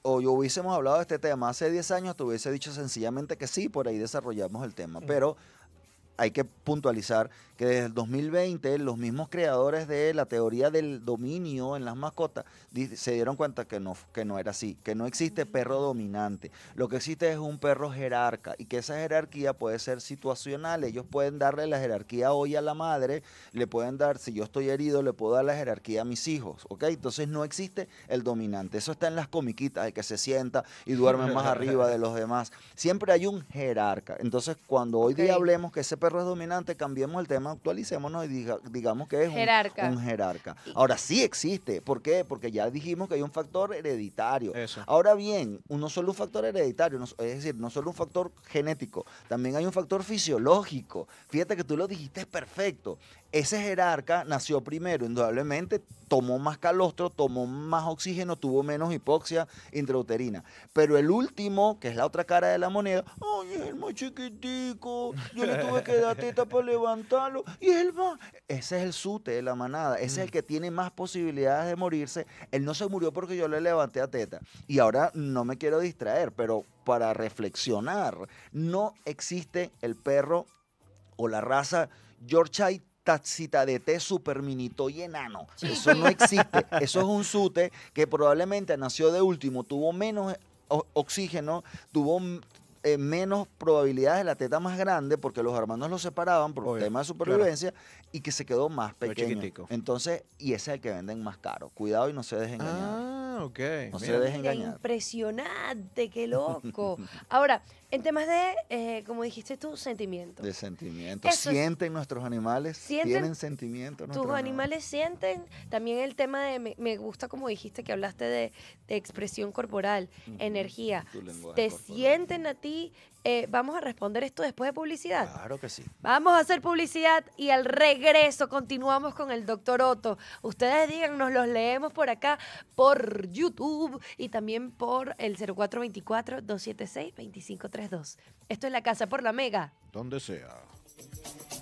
o yo hubiésemos hablado de este tema hace 10 años, te hubiese dicho sencillamente que sí, por ahí desarrollamos el tema. Pero hay que puntualizar que desde el 2020 los mismos creadores de la teoría del dominio en las mascotas se dieron cuenta que no, que no era así, que no existe perro dominante. Lo que existe es un perro jerarca y que esa jerarquía puede ser situacional. Ellos pueden darle la jerarquía hoy a la madre, le pueden dar, si yo estoy herido, le puedo dar la jerarquía a mis hijos, ¿ok? Entonces no existe el dominante. Eso está en las comiquitas, el que se sienta y duerme más arriba de los demás. Siempre hay un jerarca. Entonces cuando hoy día hablemos que ese perro es dominante, cambiemos el tema actualicémonos y digamos que es Un, jerarca. Ahora sí existe. ¿Por qué? Porque ya dijimos que hay un factor hereditario. Ahora bien, no solo un factor hereditario, es decir, no solo un factor genético, también hay un factor fisiológico. Fíjate que tú lo dijiste perfecto ese jerarca nació primero, indudablemente, tomó más calostro, tomó más oxígeno, tuvo menos hipoxia intrauterina. Pero el último, que es la otra cara de la moneda, ay, es el más chiquitico, yo le tuve que dar teta para levantarlo, y él va. Ese es el sute de la manada, ese es el mm. que tiene más posibilidades de morirse. Él no se murió porque yo le levanté a teta. Y ahora no me quiero distraer, pero para reflexionar, no existe el perro o la raza Yorkshire tacita de té minito y enano. Eso no existe. Eso es un sute que probablemente nació de último, tuvo menos oxígeno, tuvo eh, menos probabilidades de la teta más grande porque los hermanos lo separaban por problemas tema de supervivencia y que se quedó más pequeño. Entonces, y ese es el que venden más caro. Cuidado y no se dejen engañar. Ah, ok. No se dejen Impresionante, qué loco. Ahora, en temas de, eh, como dijiste tú, sentimiento. De sentimiento. ¿Sienten nuestros animales? ¿Tienen sentimientos? Tus animales, sienten. También el tema de, me, gusta como dijiste que hablaste de, expresión corporal, energía. ¿Te sienten a ti? Eh, vamos a responder esto después de publicidad. Claro que sí. Vamos a hacer publicidad y al regreso continuamos con el doctor Otto. Ustedes díganos, los leemos por acá, por YouTube y también por el 0424-276-2530. Esto es La Casa por la Mega. Donde sea.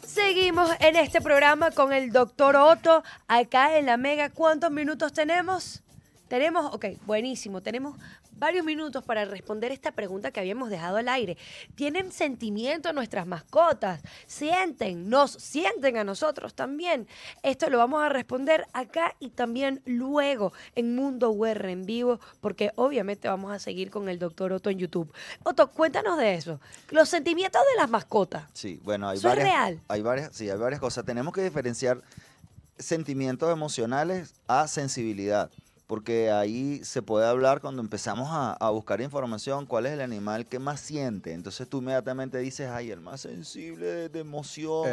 Seguimos en este programa con el doctor Otto, acá en la Mega. ¿Cuántos minutos tenemos? Tenemos, ok, buenísimo. Tenemos varios minutos para responder esta pregunta que habíamos dejado al aire. ¿Tienen sentimiento nuestras mascotas? ¿Sienten? ¿Nos sienten a nosotros también? Esto lo vamos a responder acá y también luego en Mundo UR en vivo, porque obviamente vamos a seguir con el doctor Otto en YouTube. Otto, cuéntanos de eso. Los sentimientos de las mascotas. Sí, bueno, hay varias. Hay varias, sí, hay varias cosas. Tenemos que diferenciar sentimientos emocionales a sensibilidad porque ahí se puede hablar cuando empezamos a, buscar información, cuál es el animal que más siente. Entonces tú inmediatamente dices, ay, el más sensible de, emoción.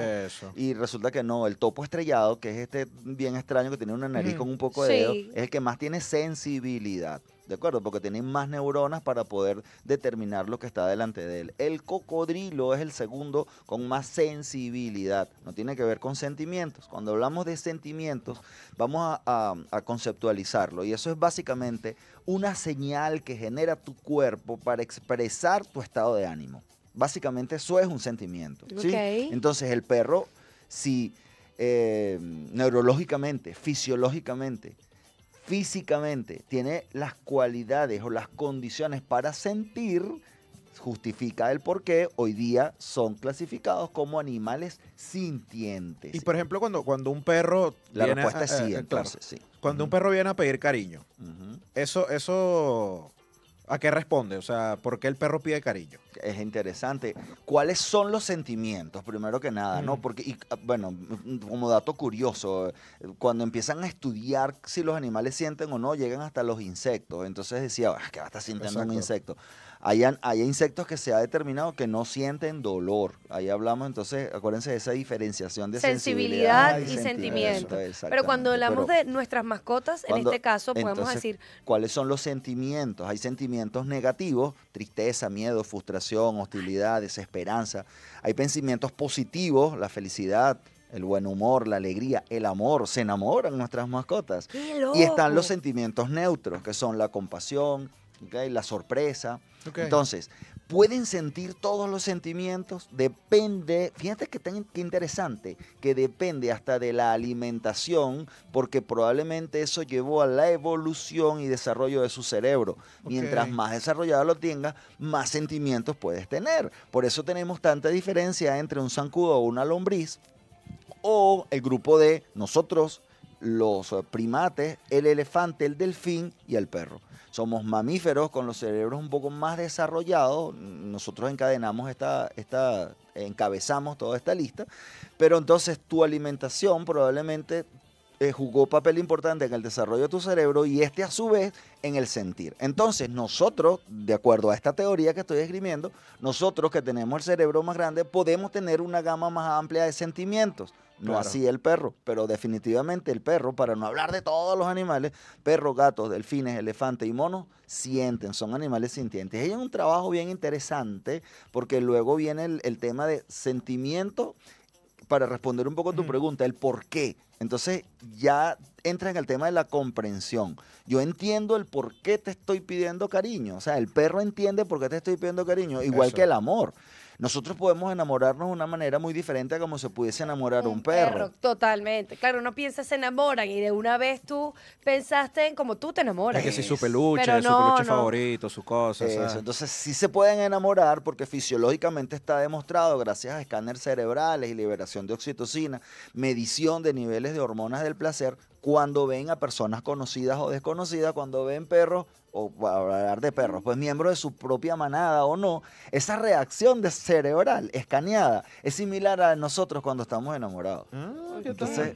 Y resulta que no, el topo estrellado, que es este bien extraño que tiene una nariz con un poco de dedo, es el que más tiene sensibilidad. ¿de acuerdo? Porque tiene más neuronas para poder determinar lo que está delante de él. El cocodrilo es el segundo con más sensibilidad, no tiene que ver con sentimientos. Cuando hablamos de sentimientos, vamos a, conceptualizarlo y eso es básicamente una señal que genera tu cuerpo para expresar tu estado de ánimo. Básicamente eso es un sentimiento. Entonces el perro, si eh, neurológicamente, fisiológicamente, físicamente tiene las cualidades o las condiciones para sentir, justifica el por qué hoy día son clasificados como animales sintientes. Y por ejemplo, cuando, cuando un perro... La respuesta es eh, sí, Cuando un perro viene a pedir cariño, eso, eso ¿A qué responde? O sea, ¿por qué el perro pide cariño? Es interesante. ¿Cuáles son los sentimientos, primero que nada? ¿no? Mm. Porque, ah, bueno, mm, como dato curioso, eh, cuando empiezan a estudiar si los animales sienten o no, llegan hasta los insectos. Entonces decía, ah, ¿qué que va a estar sintiendo un insecto. Hay, hay insectos que se ha determinado que no sienten dolor. Ahí hablamos, entonces, acuérdense de esa diferenciación de sensibilidad, y, sentimiento. Pero cuando hablamos de nuestras mascotas, en este caso, podemos decir... ¿Cuáles son los sentimientos? Hay sentimientos negativos, tristeza, miedo, frustración, hostilidad, desesperanza. Hay pensamientos positivos, la felicidad, el buen humor, la alegría, el amor, se enamoran nuestras mascotas. Y están los sentimientos neutros, que son la compasión, la sorpresa. Entonces, pueden sentir todos los sentimientos, depende, fíjate que tan interesante, que depende hasta de la alimentación, porque probablemente eso llevó a la evolución y desarrollo de su cerebro. Mientras más desarrollado lo tenga, más sentimientos puedes tener. Por eso tenemos tanta diferencia entre un zancudo o una lombriz o el grupo de nosotros, los eh, primates, el elefante, el delfín y el perro. Somos mamíferos con los cerebros un poco más desarrollados. Nosotros encadenamos esta, esta encabezamos toda esta lista. Pero entonces tu alimentación probablemente eh, jugó papel importante en el desarrollo de tu cerebro y este a su vez en el sentir. Entonces nosotros, de acuerdo a esta teoría que estoy escribiendo, nosotros que tenemos el cerebro más grande podemos tener una gama más amplia de sentimientos. No así el perro, pero definitivamente el perro, para no hablar de todos los animales, perros, gatos, delfines, elefantes y monos, sienten, son animales sintientes. Y es un trabajo bien interesante porque luego viene el, el tema de sentimiento para responder un poco a tu pregunta, el por qué. Entonces ya entra en el tema de la comprensión. Yo entiendo el por qué te estoy pidiendo cariño. O sea, el perro entiende por qué te estoy pidiendo cariño, igual que el amor. Nosotros podemos enamorarnos de una manera muy diferente a como se pudiese enamorar un, perro. Totalmente. Claro, uno piensa se enamoran y de una vez tú pensaste en cómo tú te enamoras. Es que si su peluche, su peluche favorito, sus cosas. Entonces sí se pueden enamorar porque fisiológicamente está demostrado gracias a escáneres cerebrales y liberación de oxitocina, medición de niveles de hormonas del placer, cuando ven a personas conocidas o desconocidas, cuando ven perros, o hablar de perros, pues miembro de su propia manada o no, esa reacción de cerebral escaneada es similar a nosotros cuando estamos enamorados. Ah, Entonces,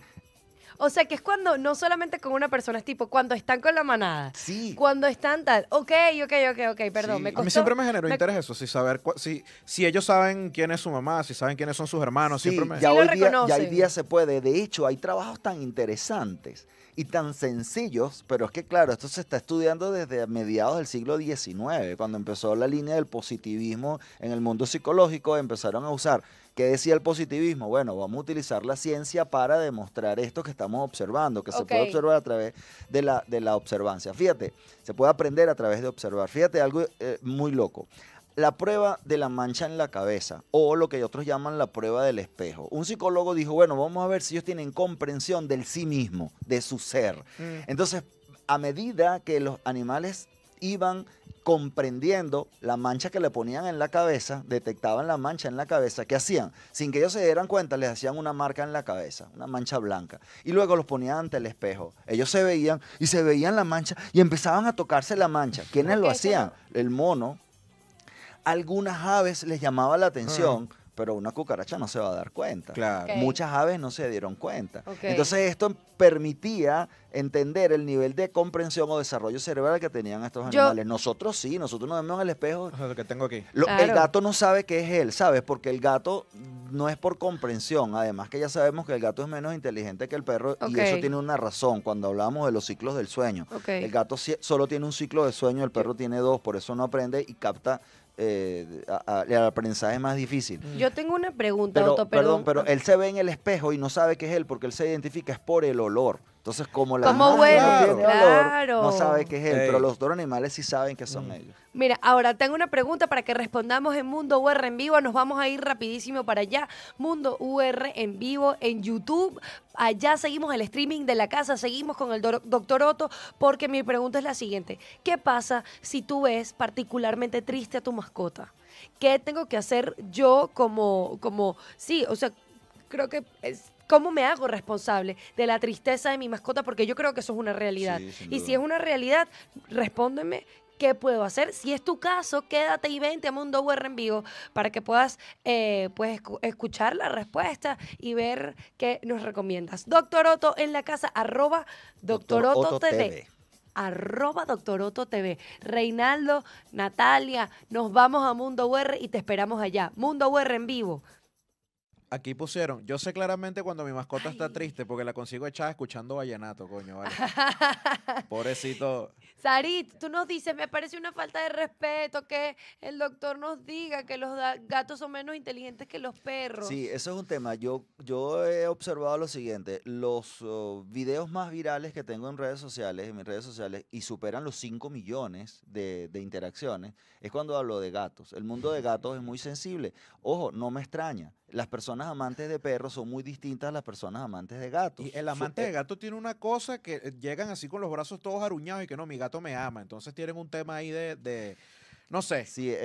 o sea, que es cuando, no solamente con una persona, es tipo cuando están con la manada. Sí. Cuando están tal. Ok, ok, ok, ok, perdón. Me a mí siempre me generó interés eso, si saber, si, si ellos saben quién es su mamá, si saben quiénes son sus hermanos, sí, siempre me... Ya, hoy día, ya hoy día se puede. De hecho, hay trabajos tan interesantes y tan sencillos, pero es que claro, esto se está estudiando desde mediados del siglo XIX, cuando empezó la línea del positivismo en el mundo psicológico, empezaron a usar ¿Qué decía el positivismo? Bueno, vamos a utilizar la ciencia para demostrar esto que estamos observando, que se puede observar a través de la, de la observancia. Fíjate, se puede aprender a través de observar. Fíjate, algo eh, muy loco la prueba de la mancha en la cabeza o lo que otros llaman la prueba del espejo. Un psicólogo dijo, bueno, vamos a ver si ellos tienen comprensión del sí mismo, de su ser. Mm. Entonces, a medida que los animales iban comprendiendo la mancha que le ponían en la cabeza, detectaban la mancha en la cabeza, ¿qué hacían? Sin que ellos se dieran cuenta, les hacían una marca en la cabeza, una mancha blanca, y luego los ponían ante el espejo. Ellos se veían y se veían la mancha y empezaban a tocarse la mancha. ¿Quiénes lo hacían? El mono. Algunas aves les llamaba la atención. Mm pero una cucaracha no se va a dar cuenta. Muchas aves no se dieron cuenta. Entonces esto permitía entender el nivel de comprensión o desarrollo cerebral que tenían estos animales. Nosotros sí, nosotros nos vemos en el espejo. lo que tengo aquí. El gato no sabe qué es él, ¿sabes? Porque el gato no es por comprensión. Además que ya sabemos que el gato es menos inteligente que el perro y eso tiene una razón cuando hablamos de los ciclos del sueño. El gato solo tiene un ciclo de sueño, el perro tiene dos, por eso no aprende y capta eh, el aprendizaje es más difícil. Mm. Yo tengo una pregunta, perdón. pero él se ve en el espejo y no sabe que es él porque él se identifica es por el olor. Entonces, como la ¿Cómo no no sabe qué es él, pero los dos animales sí saben que son mm. ellos. Mira, ahora tengo una pregunta para que respondamos en Mundo UR en vivo. Nos vamos a ir rapidísimo para allá. Mundo UR en vivo en YouTube. Allá seguimos el streaming de la casa, seguimos con el doctor Otto, porque mi pregunta es la siguiente. ¿Qué pasa si tú ves particularmente triste a tu mascota? ¿Qué tengo que hacer yo como, como, sí, o sea, creo que es ¿Cómo me hago responsable de la tristeza de mi mascota? Porque yo creo que eso es una realidad. y si es una realidad, respóndeme ¿Qué puedo hacer? Si es tu caso, quédate y vente a Mundo UR en vivo para que puedas pues, escuchar la respuesta y ver qué nos recomiendas. Doctor Otto en la casa, arroba Doctor, TV. Arroba Doctor Otto TV. Reinaldo, Natalia, nos vamos a Mundo UR y te esperamos allá. Mundo UR en vivo. Aquí pusieron, yo sé claramente cuando mi mascota está triste porque la consigo echar escuchando vallenato, coño, vale. Pobrecito. Sarit, tú nos dices, me parece una falta de respeto que el doctor nos diga que los gatos son menos inteligentes que los perros. Sí, eso es un tema. Yo, yo he observado lo siguiente, los oh, videos más virales que tengo en redes sociales, en mis redes sociales, y superan los 5 millones de interacciones, es cuando hablo de gatos. El mundo de gatos es muy sensible. Ojo, no me extraña las personas amantes de perros son muy distintas a las personas amantes de gatos. Y el amante e de gato tiene una cosa que eh, llegan así con los brazos todos aruñados y que no, mi gato me ama. Entonces tienen un tema ahí de no sé. Sí,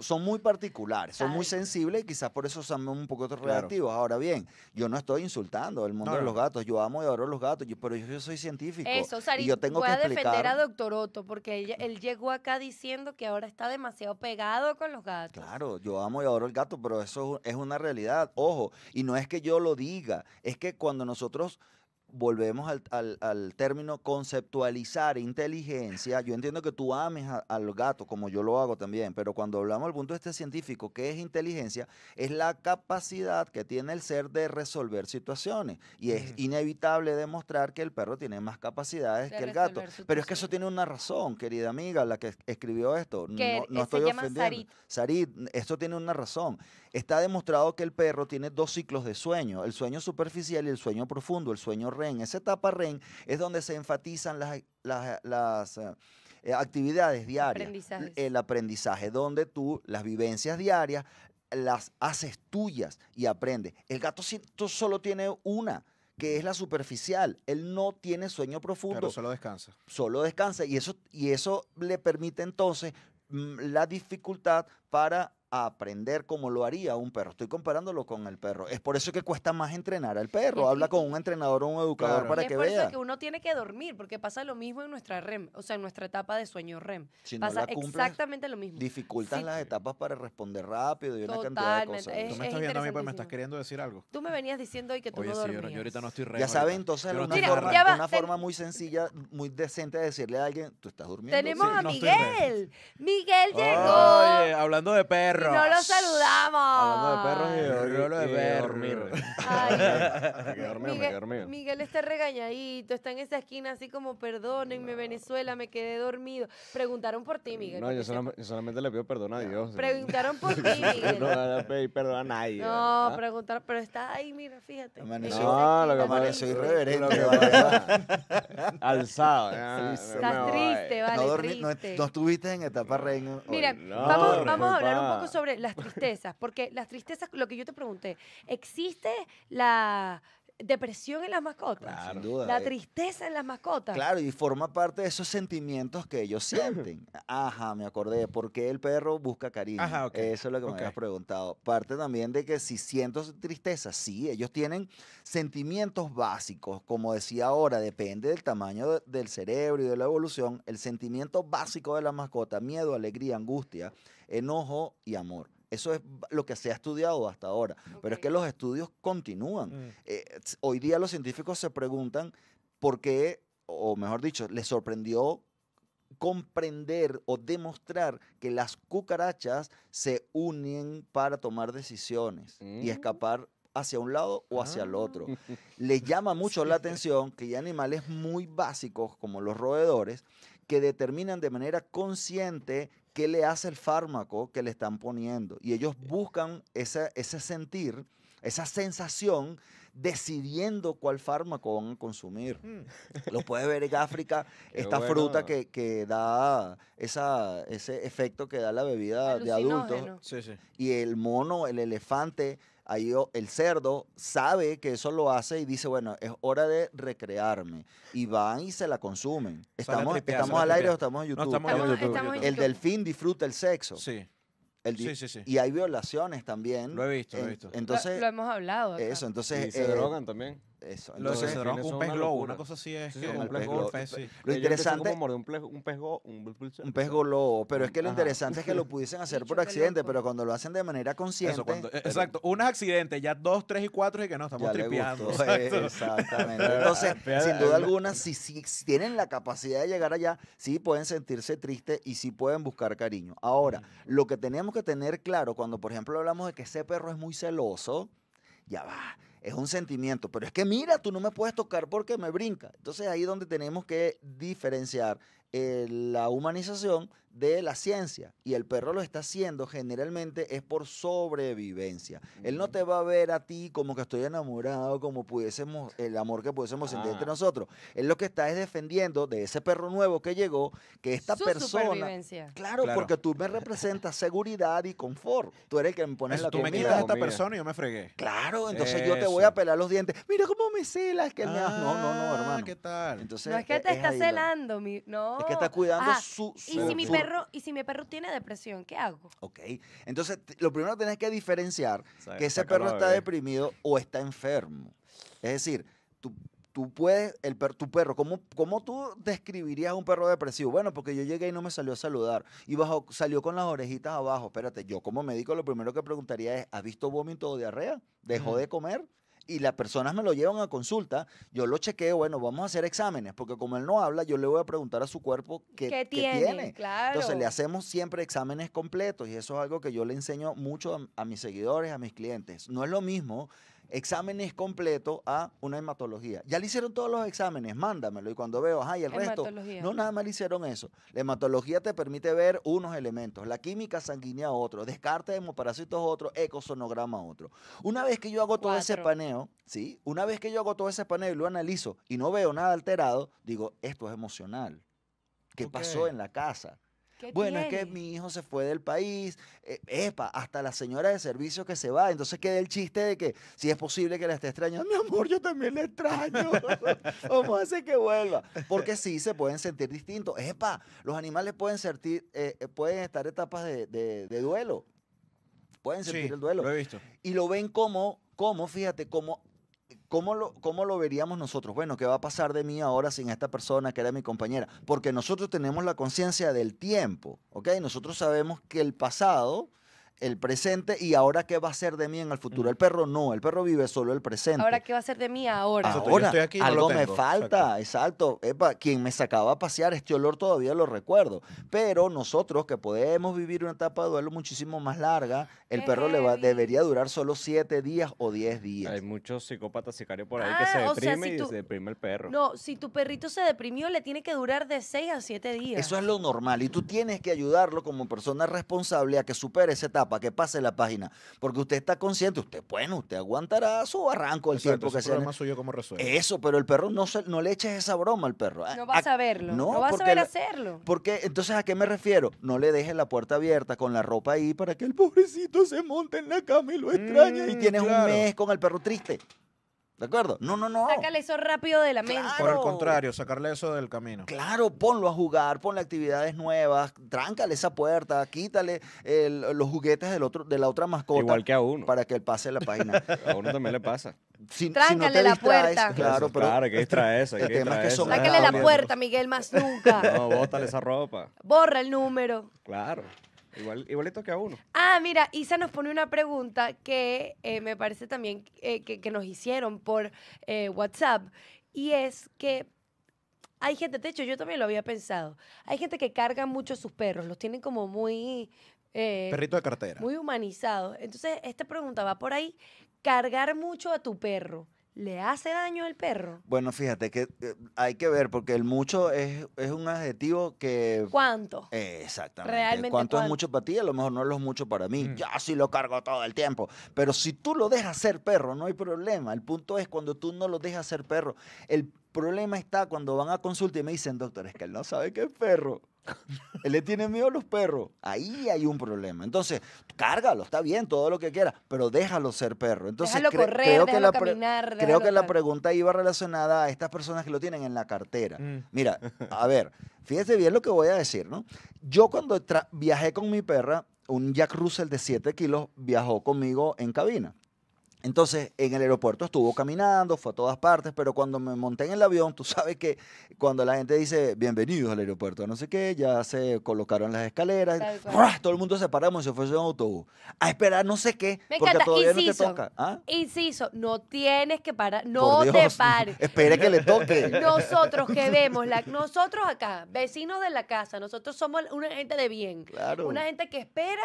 son muy particulares, son muy sensibles y quizás por eso son un poco reactivos. Ahora bien, yo no estoy insultando el mundo de los gatos, yo amo y adoro los gatos, pero yo, soy científico. Eso, y yo tengo que a defender a Doctor Otto porque él, él, llegó acá diciendo que ahora está demasiado pegado con los gatos. Claro, yo amo y adoro el gato, pero eso es una realidad, ojo, y no es que yo lo diga, es que cuando nosotros volvemos al, término conceptualizar inteligencia. Yo entiendo que tú ames al gato, como yo lo hago también, pero cuando hablamos del punto de este científico, ¿qué es inteligencia? Es la capacidad que tiene el ser de resolver situaciones. Y es inevitable demostrar que el perro tiene más capacidades que el gato. Pero es que eso tiene una razón, querida amiga, la que escribió esto. no, estoy ofendiendo. Sarit. Sarit, esto tiene una razón. Está demostrado que el perro tiene dos ciclos de sueño, el sueño superficial y el sueño profundo, el sueño REN. Esa etapa REN es donde se enfatizan las, eh, eh, actividades diarias, el aprendizaje, donde tú las vivencias diarias las haces tuyas y aprendes. El gato solo tiene una que es la superficial. Él no tiene sueño profundo. Pero solo descansa. Solo descansa. Y eso, y eso le permite entonces mm, la dificultad para a aprender como lo haría un perro. Estoy comparándolo con el perro. Es por eso que cuesta más entrenar al perro. Habla con un entrenador o un educador para que por Eso que uno tiene que dormir, porque pasa lo mismo en nuestra REM, o sea, en nuestra etapa de sueño REM. pasa exactamente lo mismo. Dificultan las etapas para responder rápido y una cantidad de cosas. tú me estás viendo a mí, pero pues, me estás queriendo decir algo. Tú me venías diciendo hoy que tú no dormías. Sí, ahorita no estoy Ya saben, entonces no una, forma, forma, muy sencilla, muy decente de decirle a alguien, tú estás durmiendo. Tenemos a Miguel. Miguel llegó. Oye, hablando de perro no lo saludamos. Hablando de perros y, de, de dormir. me quedé dormido, Miguel, me quedé dormido. Miguel está regañadito, está en esa esquina así como, perdónenme, Venezuela, me quedé dormido. Preguntaron por ti, Miguel. No, yo, solamente, le pido perdón a Dios. Preguntaron por ti, Miguel. no le pedí perdón a nadie. No, preguntar, pero está ahí, mira, fíjate. Amaneció, no, lo que amaneció irreverente. Alzado. Estás triste, vale, triste. No, estuviste en etapa reina. Mira, vamos, vamos a hablar un poco sobre las tristezas, porque las tristezas, lo que yo te pregunté, ¿existe la depresión en las mascotas? La eh. tristeza en las mascotas. Claro, y forma parte de esos sentimientos que ellos sienten. Ajá, me acordé, porque el perro busca cariño? Ajá, Eso es lo que me habías preguntado. Parte también de que si siento tristeza, sí, ellos tienen sentimientos básicos, como decía ahora, depende del tamaño del cerebro y de la evolución, el sentimiento básico de la mascota, miedo, alegría, angustia, enojo y amor. Eso es lo que se ha estudiado hasta ahora. Pero es que los estudios continúan. Mm. Eh, hoy día los científicos se preguntan por qué, o mejor dicho, les sorprendió comprender o demostrar que las cucarachas se unen para tomar decisiones y mm. escapar hacia un lado o hacia el otro. Ah. Les llama mucho la atención que hay animales muy básicos como los roedores que determinan de manera consciente qué le hace el fármaco que le están poniendo. Y ellos buscan ese, sentir, esa sensación, decidiendo cuál fármaco van a consumir. Hmm. Lo puedes ver en África, esta fruta que, da ese efecto que da la bebida de adultos. Y el mono, el elefante ahí el cerdo sabe que eso lo hace y dice, bueno, es hora de recrearme. Y van y se la consumen. Estamos, estamos al aire o estamos en YouTube. El delfín disfruta el sexo. Sí. Y hay violaciones también. Lo he visto, lo he visto. Entonces, lo, hemos hablado. Eso, entonces. Y se eh, drogan también. Eso. lo un pez una cosa así es un Lo interesante un, pero es que lo interesante es que lo pudiesen hacer por accidente, pero cuando lo hacen de manera consciente. Eh, exacto, un accidente, ya dos, tres y cuatro y que no estamos tripeando. Eh, exactamente. Entonces, sin duda eh, alguna, si, si, tienen la capacidad de llegar allá, sí pueden sentirse tristes y sí pueden buscar cariño. Ahora, lo que tenemos que tener claro cuando, por ejemplo, hablamos de que ese perro es muy celoso, ya va, es un sentimiento, pero es que mira, tú no me puedes tocar porque me brinca. Entonces ahí es donde tenemos que diferenciar eh, la humanización de la ciencia y el perro lo está haciendo generalmente es por sobrevivencia. Él no te va a ver a ti como que estoy enamorado, como pudiésemos, el amor que pudiésemos sentir entre ah. nosotros. Él lo que está es defendiendo de ese perro nuevo que llegó, que esta persona. Claro, porque tú me representas seguridad y confort. Tú eres el que me pones la comida. Tú me quitas a esta persona y yo me fregué. Claro, entonces yo te voy a pelar los dientes. Mira cómo me celas que No, no, no, ah, hermano. ¿Qué tal? Entonces, no es que e-, te está celando, no. Es que está cuidando ah, su, y si mi perro tiene depresión, ¿qué hago? Ok. Entonces, lo primero tienes que diferenciar que ese perro está deprimido o está enfermo. Es decir, tú, tú puedes, el tu perro, ¿cómo, tú describirías a un perro depresivo? Bueno, porque yo llegué y no me salió a saludar y bajo, salió con las orejitas abajo. Espérate, yo como médico lo primero que preguntaría es, ¿has visto vómito o diarrea? ¿Dejó de comer? y las personas me lo llevan a consulta, yo lo chequeo, bueno, vamos a hacer exámenes, porque como él no habla, yo le voy a preguntar a su cuerpo qué, tiene. Entonces le hacemos siempre exámenes completos y eso es algo que yo le enseño mucho a mis seguidores, a mis clientes. No es lo mismo exámenes completos a una hematología. Ya le hicieron todos los exámenes, mándamelo. Y cuando veo, ay, el resto. No, nada más le hicieron eso. La hematología te permite ver unos elementos, la química sanguínea otro, descarte de hemoparásitos otro, ecosonograma otro. Una vez que yo hago todo ese paneo, ¿sí? Una vez que yo hago todo ese paneo y lo analizo y no veo nada alterado, digo, esto es emocional. ¿Qué pasó en la casa? Bueno, es que mi hijo se fue del país. Eh, epa, hasta la señora de servicio que se va. Entonces queda el chiste de que si es posible que la esté extrañando, mi amor, yo también le extraño. ¿Cómo hace que vuelva. Porque sí se pueden sentir distintos. Epa, los animales pueden, sentir, en eh, eh, pueden estar etapas de, duelo. Pueden sentir el duelo. Lo he visto. Y lo ven como, como, fíjate, como ¿Cómo lo, lo veríamos nosotros? Bueno, ¿qué va a pasar de mí ahora sin esta persona que era mi compañera? Porque nosotros tenemos la conciencia del tiempo, ¿ok? Nosotros sabemos que el pasado el presente y ahora qué va a ser de mí en el futuro. El perro no, el perro vive solo el presente. Ahora qué va a ser de mí ahora. algo me falta, exacto. Epa, quien me sacaba a pasear, este olor todavía lo recuerdo. Pero nosotros que podemos vivir una etapa de duelo muchísimo más larga, el perro le debería durar solo 7 días o 10 días. Hay muchos psicópatas sicarios por ahí que ah, se y se deprime el perro. No, si tu perrito se deprimió, le tiene que durar de 6 a 7 días. Eso es lo normal y tú tienes que ayudarlo como persona responsable a que supere esa etapa para que pase la página, porque usted está consciente, usted, bueno, usted aguantará su arranco el tiempo que sea. suyo Eso, pero el perro no, no le eches esa broma al perro. Ah, no va a, saberlo, no, va a saber hacerlo. Porque, entonces, ¿a qué me refiero? No le dejes la puerta abierta con la ropa ahí para que el pobrecito se monte en la cama y lo extrañe. y mm, tienes un mes con el perro triste. ¿De acuerdo? No, no, no. Sácale eso rápido de la mente. Por el contrario, sacarle eso del camino. Claro, ponlo a jugar, ponle actividades nuevas, tráncale esa puerta, quítale el- los juguetes del otro, de la otra mascota. Igual que a uno. Para que él pase la página. A uno también le pasa. Si, Tráncale la puerta. Claro, pero Claro, que distraerse. Sácale la puerta, Miguel, más nunca. No, bótale esa ropa. Borra el número. Claro. Igual, igualito que a uno. Ah, mira, Isa nos pone una pregunta que eh, me parece también eh, que, nos hicieron por eh, WhatsApp. Y es que hay gente, de hecho, yo también lo había pensado. Hay gente que carga mucho a sus perros, los tienen como muy. Perrito de cartera. Muy humanizado. Entonces, esta pregunta va por ahí. Cargar mucho a tu perro. ¿Le hace daño al perro? Bueno, fíjate que eh, hay que ver, porque el mucho es, un adjetivo que... ¿Cuánto? exactamente. ¿Realmente ¿Cuánto, es mucho para ti? A lo mejor no lo es mucho para mí. Mm. Yo sí lo cargo todo el tiempo. Pero si tú lo dejas ser perro, no hay problema. El punto es cuando tú no lo dejas ser perro. El problema está cuando van a consulta y me dicen, doctor, es que él no sabe qué es perro. le tiene miedo los perros. Ahí hay un problema. Entonces, cárgalo, está bien, todo lo que quiera, pero déjalo ser perro. Entonces, creo que, la, creo que la pregunta iba relacionada a estas personas que lo tienen en la cartera. Mm. Mira, a ver, fíjese bien lo que voy a decir, ¿no? Yo cuando viajé con mi perra, un Jack Russell de 7 kilos viajó conmigo en cabina. Entonces, en el aeropuerto estuvo caminando, fue a todas partes, pero cuando me monté en el avión, tú sabes que cuando la gente dice bienvenidos al aeropuerto, no sé qué, ya se colocaron las escaleras, todo el mundo se paramos y se fue un autobús a esperar no sé qué, me porque encanta. todavía Inciso. no te toca. ¿Ah? Inciso, no tienes que parar, no te pares. Espere que le toque. Nosotros que vemos, nosotros acá, vecinos de la casa, nosotros somos una gente de bien, una gente que espera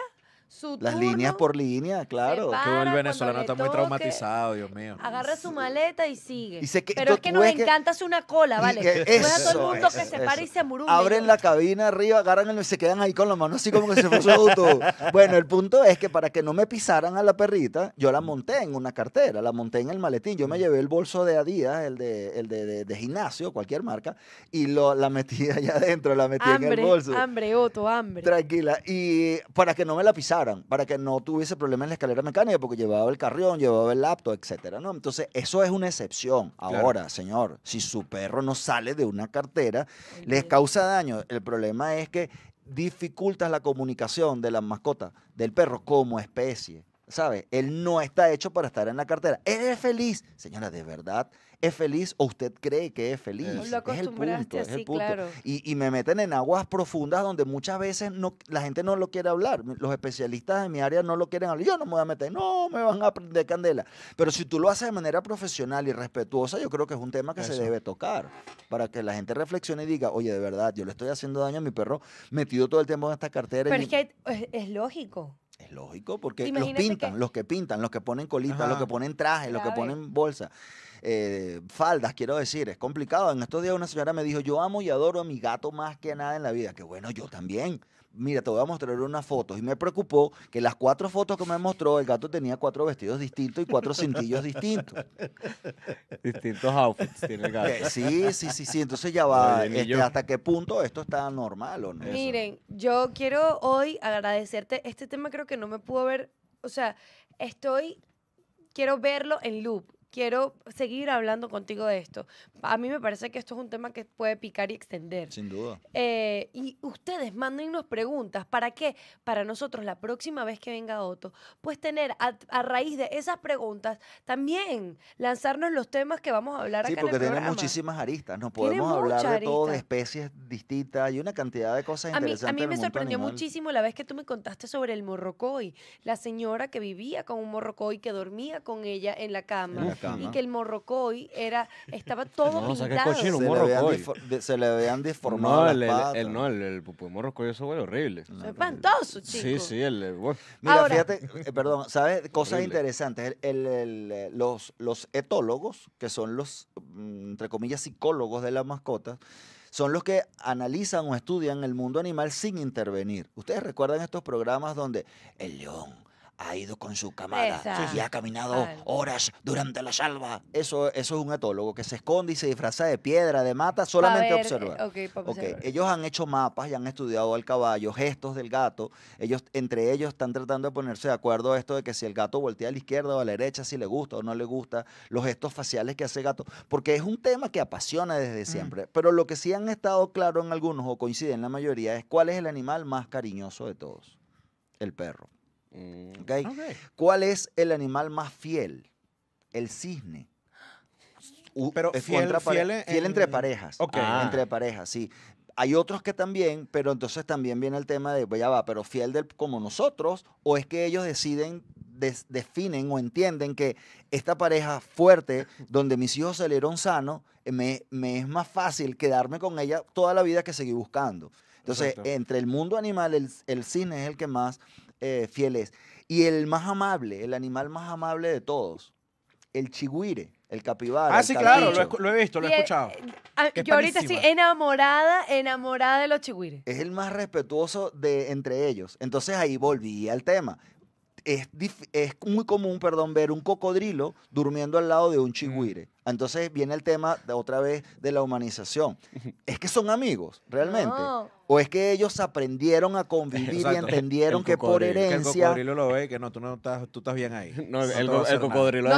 las líneas por línea, claro. Que el venezolano está muy traumatizado, Dios mío. Agarra su maleta y sigue. Pero es que nos encanta hacer una cola, ¿vale? que- a todo el mundo que se y se Abren la cabina arriba, agarran y se quedan ahí con las manos así como que se su auto. Bueno, el punto es que para que no me pisaran a la perrita, yo la monté en una cartera, la monté en el maletín. Yo me mm. llevé el bolso de Adidas, el de, el de, gimnasio, cualquier marca, y la metí allá adentro, la metí en el bolso. hambre, Otto, hambre. Tranquila. Y para que no me la pisaran para que no tuviese problemas en la escalera mecánica porque llevaba el carrión, llevaba el laptop, etcétera, ¿no? Entonces, eso es una excepción. Ahora, señor, si su perro no sale de una cartera, les causa daño. El problema es que dificulta la comunicación de la mascota, del perro como especie. ¿sabe? Él no está hecho para estar en la cartera. Él es feliz. Señora, de verdad, ¿es feliz o usted cree que es feliz? es el punto, es el punto. Y, me meten en aguas profundas donde muchas veces no, la gente no lo quiere hablar. Los especialistas de mi área no lo quieren hablar. Yo no me voy a meter, no, me van a prender candela. Pero si tú lo haces de manera profesional y respetuosa, yo creo que es un tema que se debe tocar para que la gente reflexione y diga, oye, de verdad, yo le estoy haciendo daño a mi perro metido todo el tiempo en esta cartera. Pero es que es lógico. Es lógico, porque los pintan, los que pintan, los que ponen colitas, los que ponen trajes, los que ponen bolsas, eh, faldas, quiero decir, es complicado. En estos días una señora me dijo, yo amo y adoro a mi gato más que nada en la vida. Que bueno, yo también mira, te voy a mostrar unas fotos. Y me preocupó que las cuatro fotos que me mostró, el gato tenía cuatro vestidos distintos y cuatro cintillos distintos. Distintos outfits tiene el gato. Eh, sí, sí, sí, sí. Entonces ya va, este, hasta qué punto esto está normal o no. Miren, yo quiero hoy agradecerte. Este tema creo que no me pudo ver, o sea, estoy, quiero verlo en loop quiero seguir hablando contigo de esto. A mí me parece que esto es un tema que puede picar y extender. Sin duda. Eh, y ustedes mándennos preguntas. ¿Para qué? Para nosotros, la próxima vez que venga Otto, pues tener a, raíz de esas preguntas también lanzarnos los temas que vamos a hablar sí, acá porque en el tiene muchísimas aristas. Nos podemos hablar de todo, de especies distintas y una cantidad de cosas a mí, A mí me sorprendió muchísimo la vez que tú me contaste sobre el morrocoy, la señora que vivía con un morrocoy que dormía con ella en la cama y que el morrocoy era, estaba todo No, Se, le Morrocoy. se le deformado No, el, no, el, el morrocoy, eso fue horrible. Espantoso, chico. Sí, sí, el... Mira, fíjate, eh, perdón, ¿sabes? Cosas interesantes. El- los, los etólogos, que son los, mm, entre comillas, psicólogos de las mascotas, son los que analizan o estudian el mundo animal sin intervenir. Ustedes recuerdan estos programas donde el león ha ido con su camada y ha caminado horas durante la salva. Eso, eso es un etólogo que se esconde y se disfraza de piedra, de mata, solamente observar. Eh, okay, Ellos han hecho mapas y han estudiado al caballo, gestos del gato. Ellos, entre ellos, están tratando de ponerse de acuerdo a esto de que si el gato voltea a la izquierda o a la derecha, si le gusta o no le gusta, los gestos faciales que hace el gato. Porque es un tema que apasiona desde mm. siempre. Pero lo que sí han estado claro en algunos, o coinciden la mayoría, es cuál es el animal más cariñoso de todos. El perro. Mm, ¿Cuál es el animal más fiel? El cisne. pero fiel, entre parejas. Ah. Ah. Entre parejas, sí. Hay otros que también, pero entonces también viene el tema de, pues ya va, pero fiel como nosotros, o es que ellos deciden, definen o entienden que esta pareja fuerte, donde mis hijos salieron sanos, me, es más fácil quedarme con ella toda la vida que seguir buscando. Entonces, entre el mundo animal, el cisne es el que más eh, fieles. Y el más amable, el animal más amable de todos, el chigüire, el capibara. Ah, sí, claro, lo he, visto, lo he escuchado. Eh, ah, yo ahorita sí, enamorada, enamorada de los chigüires. Es el más respetuoso de entre ellos. Entonces ahí volví al tema es, muy común, perdón, ver un cocodrilo durmiendo al lado de un chihuire. Mm. Entonces viene el tema otra vez de la humanización. ¿Es que son amigos realmente? ¿O es que ellos aprendieron a convivir y entendieron que por herencia... el cocodrilo lo ve, que no, tú, estás, bien ahí. el, cocodrilo el, cocodrilo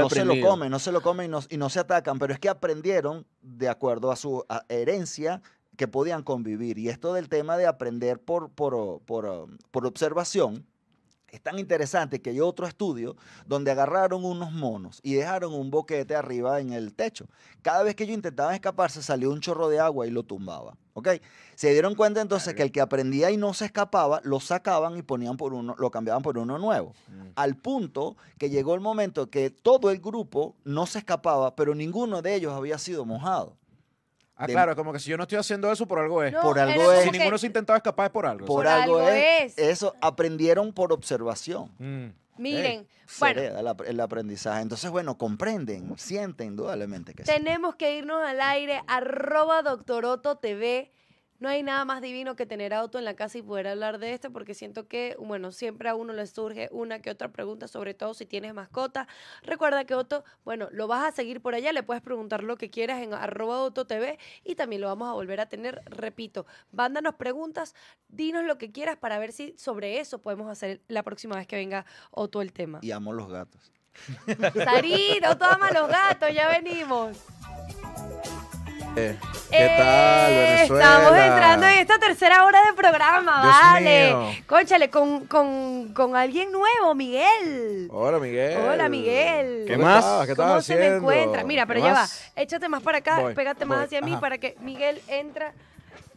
no se, lo come. No se lo y no y no, se atacan, pero es que aprendieron de acuerdo a su herencia que podían convivir. Y esto del tema de aprender por, por, por, por observación es tan interesante que hay otro estudio donde agarraron unos monos y dejaron un boquete arriba en el techo. Cada vez que ellos intentaban escaparse salió un chorro de agua y lo tumbaba. ¿Ok? Se dieron cuenta entonces que el que aprendía y no se escapaba, lo sacaban y ponían por uno, lo cambiaban por uno nuevo. Mm. Al punto que llegó el momento que todo el grupo no se escapaba, pero ninguno de ellos había sido mojado. Ah, claro, como que si yo no estoy haciendo eso, por algo es. por algo es. Si ninguno se intentado escapar, es por algo. Por, algo, es. Eso aprendieron por observación. Mm. Miren, bueno, el aprendizaje. Entonces, bueno, comprenden, sienten indudablemente que Tenemos que irnos al aire, arroba doctoroto TV. No hay nada más divino que tener auto en la casa y poder hablar de esto, porque siento que, bueno, siempre a uno le surge una que otra pregunta, sobre todo si tienes mascota. Recuerda que Otto, bueno, lo vas a seguir por allá, le puedes preguntar lo que quieras en arroba y también lo vamos a volver a tener, repito, vándanos preguntas, dinos lo que quieras para ver si sobre eso podemos hacer la próxima vez que venga Otto el tema. Y amo los gatos. Sarita, Otto ama los gatos, ya venimos. Eh, ¿Qué tal, eh, Venezuela? Estamos entrando en esta tercera hora de programa, vale. Mío. Cónchale, con, alguien nuevo, Miguel. Hola, Miguel. Hola, Miguel. ¿Qué más? ¿Qué estás ¿Cómo haciendo? se encuentra? Mira, pero ya va. Échate más para acá, pégate más hacia mí para que Miguel entra.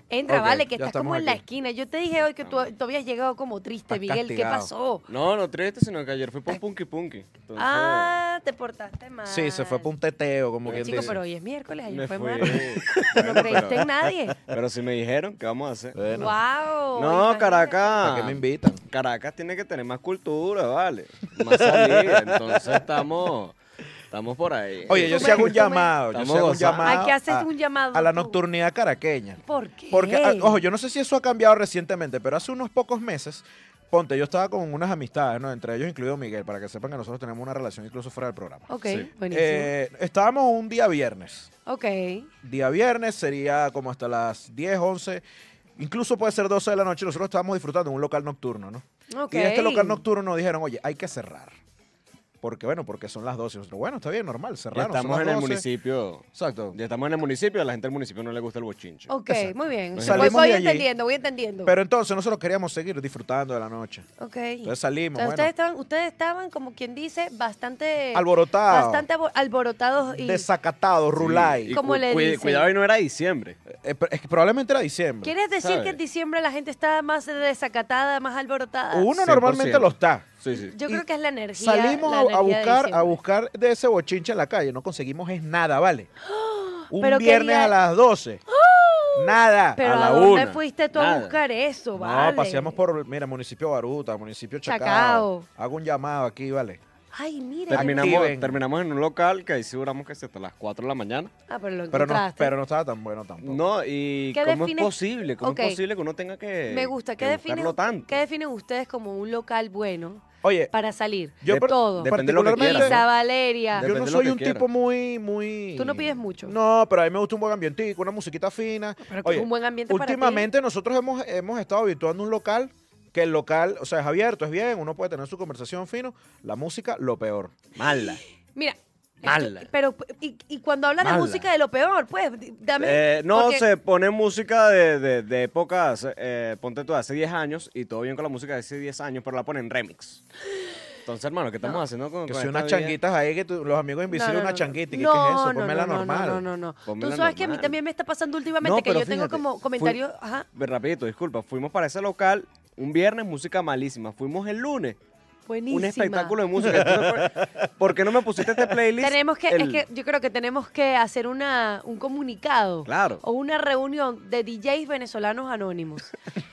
Entra, vale, que estás como en la esquina. Yo te dije hoy que tú, habías llegado como triste, Miguel. ¿Qué pasó? No, no triste, sino que ayer fui por Punky Punky. Ah, te portaste mal. Sí, se fue por un teteo, como que Chico, pero hoy es miércoles, ayer fue mal. no creíste en nadie. Pero si me dijeron, ¿qué vamos a hacer? Wow. No, Caracas. ¿Para qué me invitan? Caracas tiene que tener más cultura, vale. Más salida. entonces estamos Estamos por ahí. Oye, yo sí hago un llamado. ¿A qué haces un llamado? A la nocturnidad caraqueña. ¿Por qué? Porque, ah, ojo, yo no sé si eso ha cambiado recientemente, pero hace unos pocos meses, ponte, yo estaba con unas amistades, ¿no? Entre ellos incluido Miguel, para que sepan que nosotros tenemos una relación incluso fuera del programa. Ok, buenísimo. Eh, estábamos un día viernes. ok. Día viernes sería como hasta las 10, 11, incluso puede ser 12 de la noche. Nosotros estábamos disfrutando en un local nocturno, ¿no? ok. Y en este local nocturno nos dijeron, oye, hay que cerrar porque bueno, porque son las 12. bueno, está bien, normal, cerraron. estamos en el municipio. Exacto. Ya estamos en el municipio, a la gente del municipio no le gusta el bochinche. Ok, muy bien. voy, entendiendo, voy entendiendo. Pero entonces nosotros queríamos seguir disfrutando de la noche. Ok. Entonces salimos. ustedes, estaban, ustedes estaban, como quien dice, bastante... Alborotados. Bastante alborotados y... Desacatados, rulay. Como le dicen. Cuidado, y no era diciembre. Eh, es que probablemente era diciembre. ¿Quieres decir que en diciembre la gente estaba más desacatada, más alborotada? Uno normalmente lo está. Yo creo que es la energía. Salimos a, buscar, a buscar de ese bochinche en la calle. No conseguimos es nada, ¿vale? Un viernes a las 12. Nada. Pero a, la fuiste tú a buscar eso, vale? No, paseamos por, mira, municipio Baruta, municipio Chacao. Hago un llamado aquí, ¿vale? Ay, mira. Terminamos, terminamos en un local que ahí sí que hasta las 4 de la mañana. Ah, pero lo pero no, pero no estaba tan bueno tampoco. No, y ¿cómo es posible? ¿Cómo es posible que uno tenga que Me gusta. ¿Qué definen ustedes como un local bueno? Oye, para salir. Yo todo. Depende de que Valeria. Yo no soy un tipo muy, muy. Tú no pides mucho. No, pero a mí me gusta un buen ambientico, una musiquita fina. un buen ambiente Últimamente nosotros hemos, hemos estado habituando un local que el local, o sea, es abierto, es bien, uno puede tener su conversación fino. La música, lo peor. Mala. Mira, pero, y, cuando hablan de música de lo peor, pues, dame. Eh, no, se pone música de, de, épocas, eh, ponte tú, hace 10 años, y todo bien con la música de hace 10 años, pero la ponen remix. Entonces, hermano, ¿qué estamos haciendo Que son unas changuitas ahí, que los amigos invisibles, una changuita. ¿Y ¿Qué, es eso? la normal. No, no, no. Tú sabes que a mí también me está pasando últimamente que yo tengo como comentario Ajá. Rapidito, disculpa. Fuimos para ese local un viernes, música malísima. Fuimos el lunes, un espectáculo de música. ¿Por qué no me pusiste este playlist? Tenemos que, yo creo que tenemos que hacer una, un comunicado o una reunión de DJs venezolanos anónimos.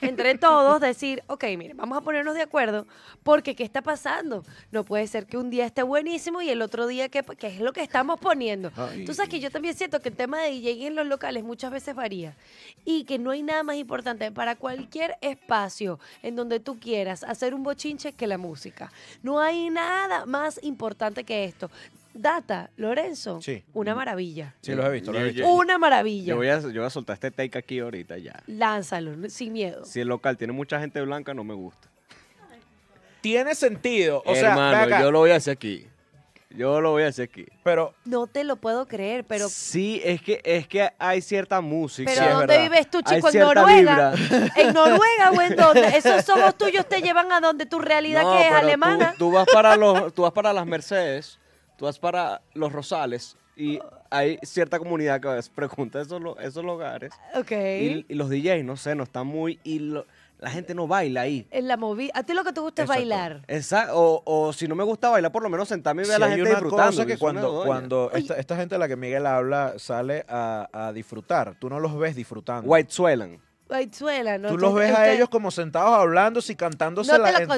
Entre todos decir, ok, mire, vamos a ponernos de acuerdo porque ¿qué está pasando? No puede ser que un día esté buenísimo y el otro día que, es lo que estamos poniendo. Entonces Tú sabes que yo también siento que el tema de DJ en los locales muchas veces varía y que no hay nada más importante para cualquier espacio en donde tú quieras hacer un bochinche que la música. No hay nada más importante que esto. Data, Lorenzo, Sí. una maravilla. Sí, lo he visto, lo he visto. Una maravilla. Yo voy, a, soltar este take aquí ahorita ya. Lánzalo, sin miedo. Si el local tiene mucha gente blanca, no me gusta. Tiene sentido. O sea, yo lo voy a hacer aquí. Yo lo voy a decir aquí. Pero. No te lo puedo creer, pero. Sí, es que, es que hay cierta música. Pero ¿dónde vives tú, chico? en Noruega. En Noruega o en dónde. Esos ojos tuyos te llevan a donde tu realidad que es alemana. Tú, vas para los, tú vas para las Mercedes, tú vas para los Rosales y hay cierta comunidad que pregunta esos, esos lugares. Ok. Y, los DJs, no sé, no están muy. Y la gente no baila ahí. En la movida. A ti lo que te gusta es bailar. Exacto. O, o, si no me gusta bailar, por lo menos sentarme y ver a la hay gente una disfrutando. Cosa que cuando, cuando esta, gente de la que Miguel habla sale a, disfrutar, tú no los ves disfrutando. White Suelan. ¿no? Tú los ves a ellos como sentados hablando y cantándose, la,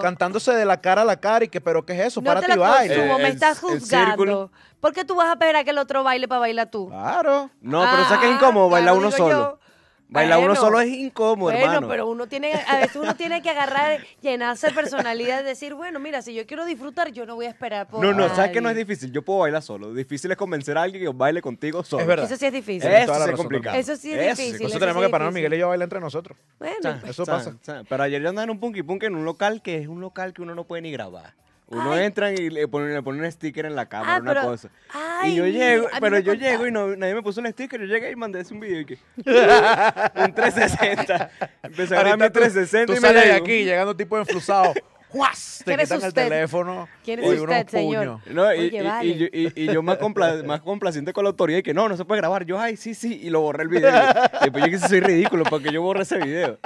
cantándose de la cara a la cara y que, pero ¿qué es eso? No Para ti baile. Consumo, me eh, estás juzgando. ¿Por qué tú vas a esperar a que el otro baile para bailar tú? Claro. No, pero sabes que es incómodo bailar ah, uno solo. Bailar uno solo es incómodo, bueno, pero uno tiene, a veces uno tiene que agarrar, llenarse de personalidad, decir, bueno, mira, si yo quiero disfrutar, yo no voy a esperar por No, no, sabes que no es difícil, yo puedo bailar solo. Difícil es convencer a alguien que baile contigo solo. Es Eso sí es difícil. Eso, sí es complicado. Eso sí es difícil. eso, tenemos que pararnos, Miguel y yo a bailar entre nosotros. Bueno. eso pasa. Pero ayer yo andaba en un punky punk en un local que es un local que uno no puede ni grabar. Uno entra y le ponen, le un sticker en la cámara, ah, una cosa. y yo llego, pero yo llego y nadie me puso un sticker. Yo llegué y mandé ese video un 360. Empecé a mi 360 tú, y me sales de aquí llegando tipo enflusado. ¡guas! Te quitan el teléfono. ¿Quién es usted, señor? No, y, y, yo más, complaciente con la autoridad y que no, no se puede grabar. Yo, ay, sí, sí, y lo borré el video. Después yo que soy ridículo, para que yo borré ese video.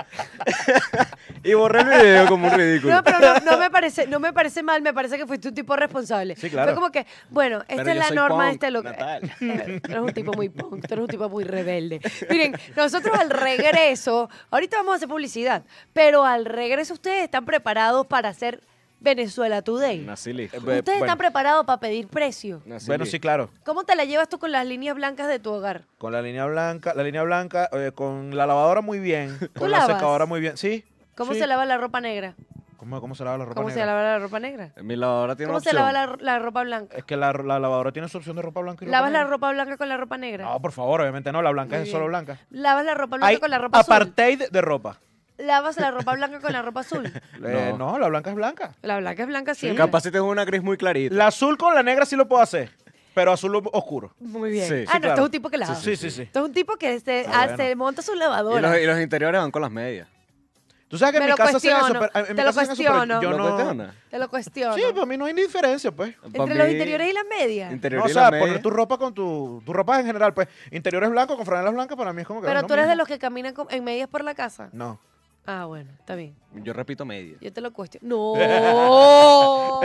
y borré el video como un ridículo. No, pero no, me parece, no me parece mal, me parece que fuiste un tipo responsable. Sí, claro. Fue como que, bueno, esta es la norma de este local. Tú eres un tipo muy punk, tú eres un tipo muy rebelde. Miren, nosotros al regreso, ahorita vamos a hacer publicidad, pero al regreso ustedes están preparados para ser Venezuela Today. Nací eh, ¿Ustedes eh, están preparados para pedir precio? bueno, sí, claro. ¿Cómo te la llevas tú con las líneas blancas de tu hogar? Con la línea blanca, la línea blanca, eh, con la lavadora muy bien, con la secadora muy bien, ¿sí? ¿Cómo se lava la ropa negra? ¿Cómo, se lava la ropa negra? ¿Cómo se lava la ropa negra? Mi lavadora tiene ¿Cómo se lava la, ropa blanca? Es que la, lavadora tiene su opción de ropa blanca y ¿Lavas la ropa blanca con la ropa negra? No, por favor, obviamente no, la blanca es solo blanca. ¿Lavas la ropa blanca con la ropa azul? apartheid de ropa lavas la ropa blanca con la ropa azul? Eh, no, no. la blanca es blanca. La blanca es blanca siempre. Capaz si tengo una gris muy clarita. La azul con la negra sí lo puedo hacer, pero azul oscuro. Muy bien. ah, no, esto es un tipo que lava. Sí, sí, sí. Esto es un tipo que se, este, ah, monta su Y lavadora. y los interiores van con las medias. Tú sabes que en mi casa se eso, en mi te lo casa cuestiono. yo no... Te lo cuestiono. Sí, a mí no hay diferencia, pues. Entre los interiores y las medias. o sea, poner tu ropa con tu... Tu ropa en general, pues. Interiores blancos con franelas blancas para mí es como que... Pero tú eres de los que caminan en medias por la casa. No. Ah, bueno, está bien. Yo repito media. Yo te lo cuestiono. ¡No!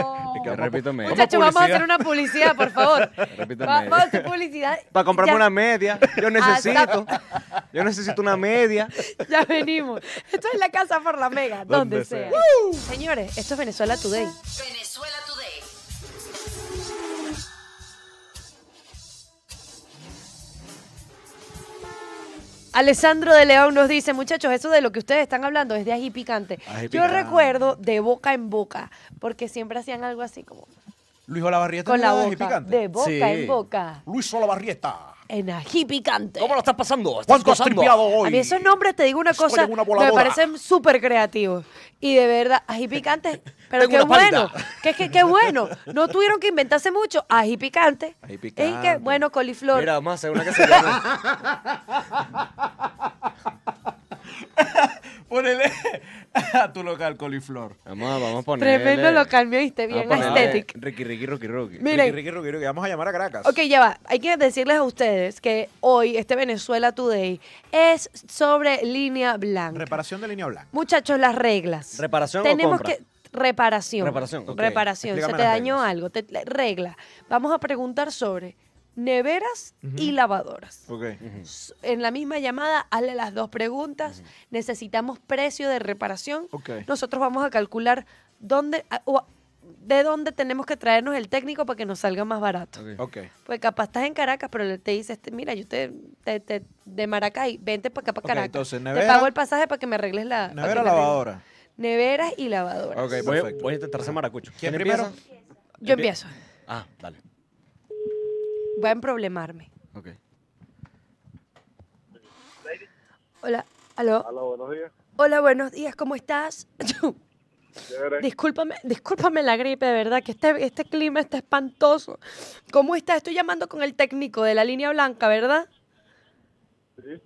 repito media. Muchachos, vamos a hacer una publicidad, por favor. Vamos a hacer publicidad. Para comprarme una media. Yo ah, necesito. yo necesito una media. Ya venimos. Esto es la casa por la mega, donde, sea. Señores, esto es Venezuela Today. Venezuela Today. Alessandro de León nos dice, muchachos, eso de lo que ustedes están hablando es de ají picante. Yo recuerdo de boca en boca, porque siempre hacían algo así como... Luis Olavarrieta con picante. de boca en boca. Luis Olavarrieta en ají picante. ¿Cómo lo estás pasando? ¿Estás ¿Cuánto has hoy? A mí esos nombres, te digo una cosa, me parecen súper creativos. Y de verdad, ají picante, pero qué bueno. Qué, bueno. No tuvieron que inventarse mucho. Ají picante. Ají picante. qué bueno, coliflor. Mira, más, una que se llama... Ponele a tu local coliflor. Vamos, a- ponerle... Tremendo local, me viste bien estético. Ricky, Ricky, Rocky, Rocky. Miren. Ricky, Ricky, Vamos a llamar a Caracas. Ok, ya va. Hay que decirles a ustedes que hoy este Venezuela Today es sobre línea blanca. Reparación de línea blanca. Muchachos, las reglas. ¿Reparación o Tenemos que reparación. Reparación, Reparación. Se te dañó algo. Te, regla. Vamos a preguntar sobre neveras y lavadoras. En la misma llamada, hazle las dos preguntas. Necesitamos precio de reparación. Nosotros vamos a calcular dónde de dónde tenemos que traernos el técnico para que nos salga más barato. Okay. Pues capaz estás en Caracas, pero le te dices, este, mira, yo te, de Maracay, vente para acá para Caracas. Entonces, te pago el pasaje para que me arregles la nevera lavadora. Neveras y lavadoras. voy, voy a intentar ser maracucho. ¿Quién, Empieza? Yo empiezo. Ah, dale. Voy a emproblemarme. Hola, aló. Hola, buenos días. Hola, buenos días, ¿cómo estás? discúlpame, discúlpame la gripe, de verdad, que este, este clima está espantoso. ¿Cómo estás? Estoy llamando con el técnico de la línea blanca, ¿verdad?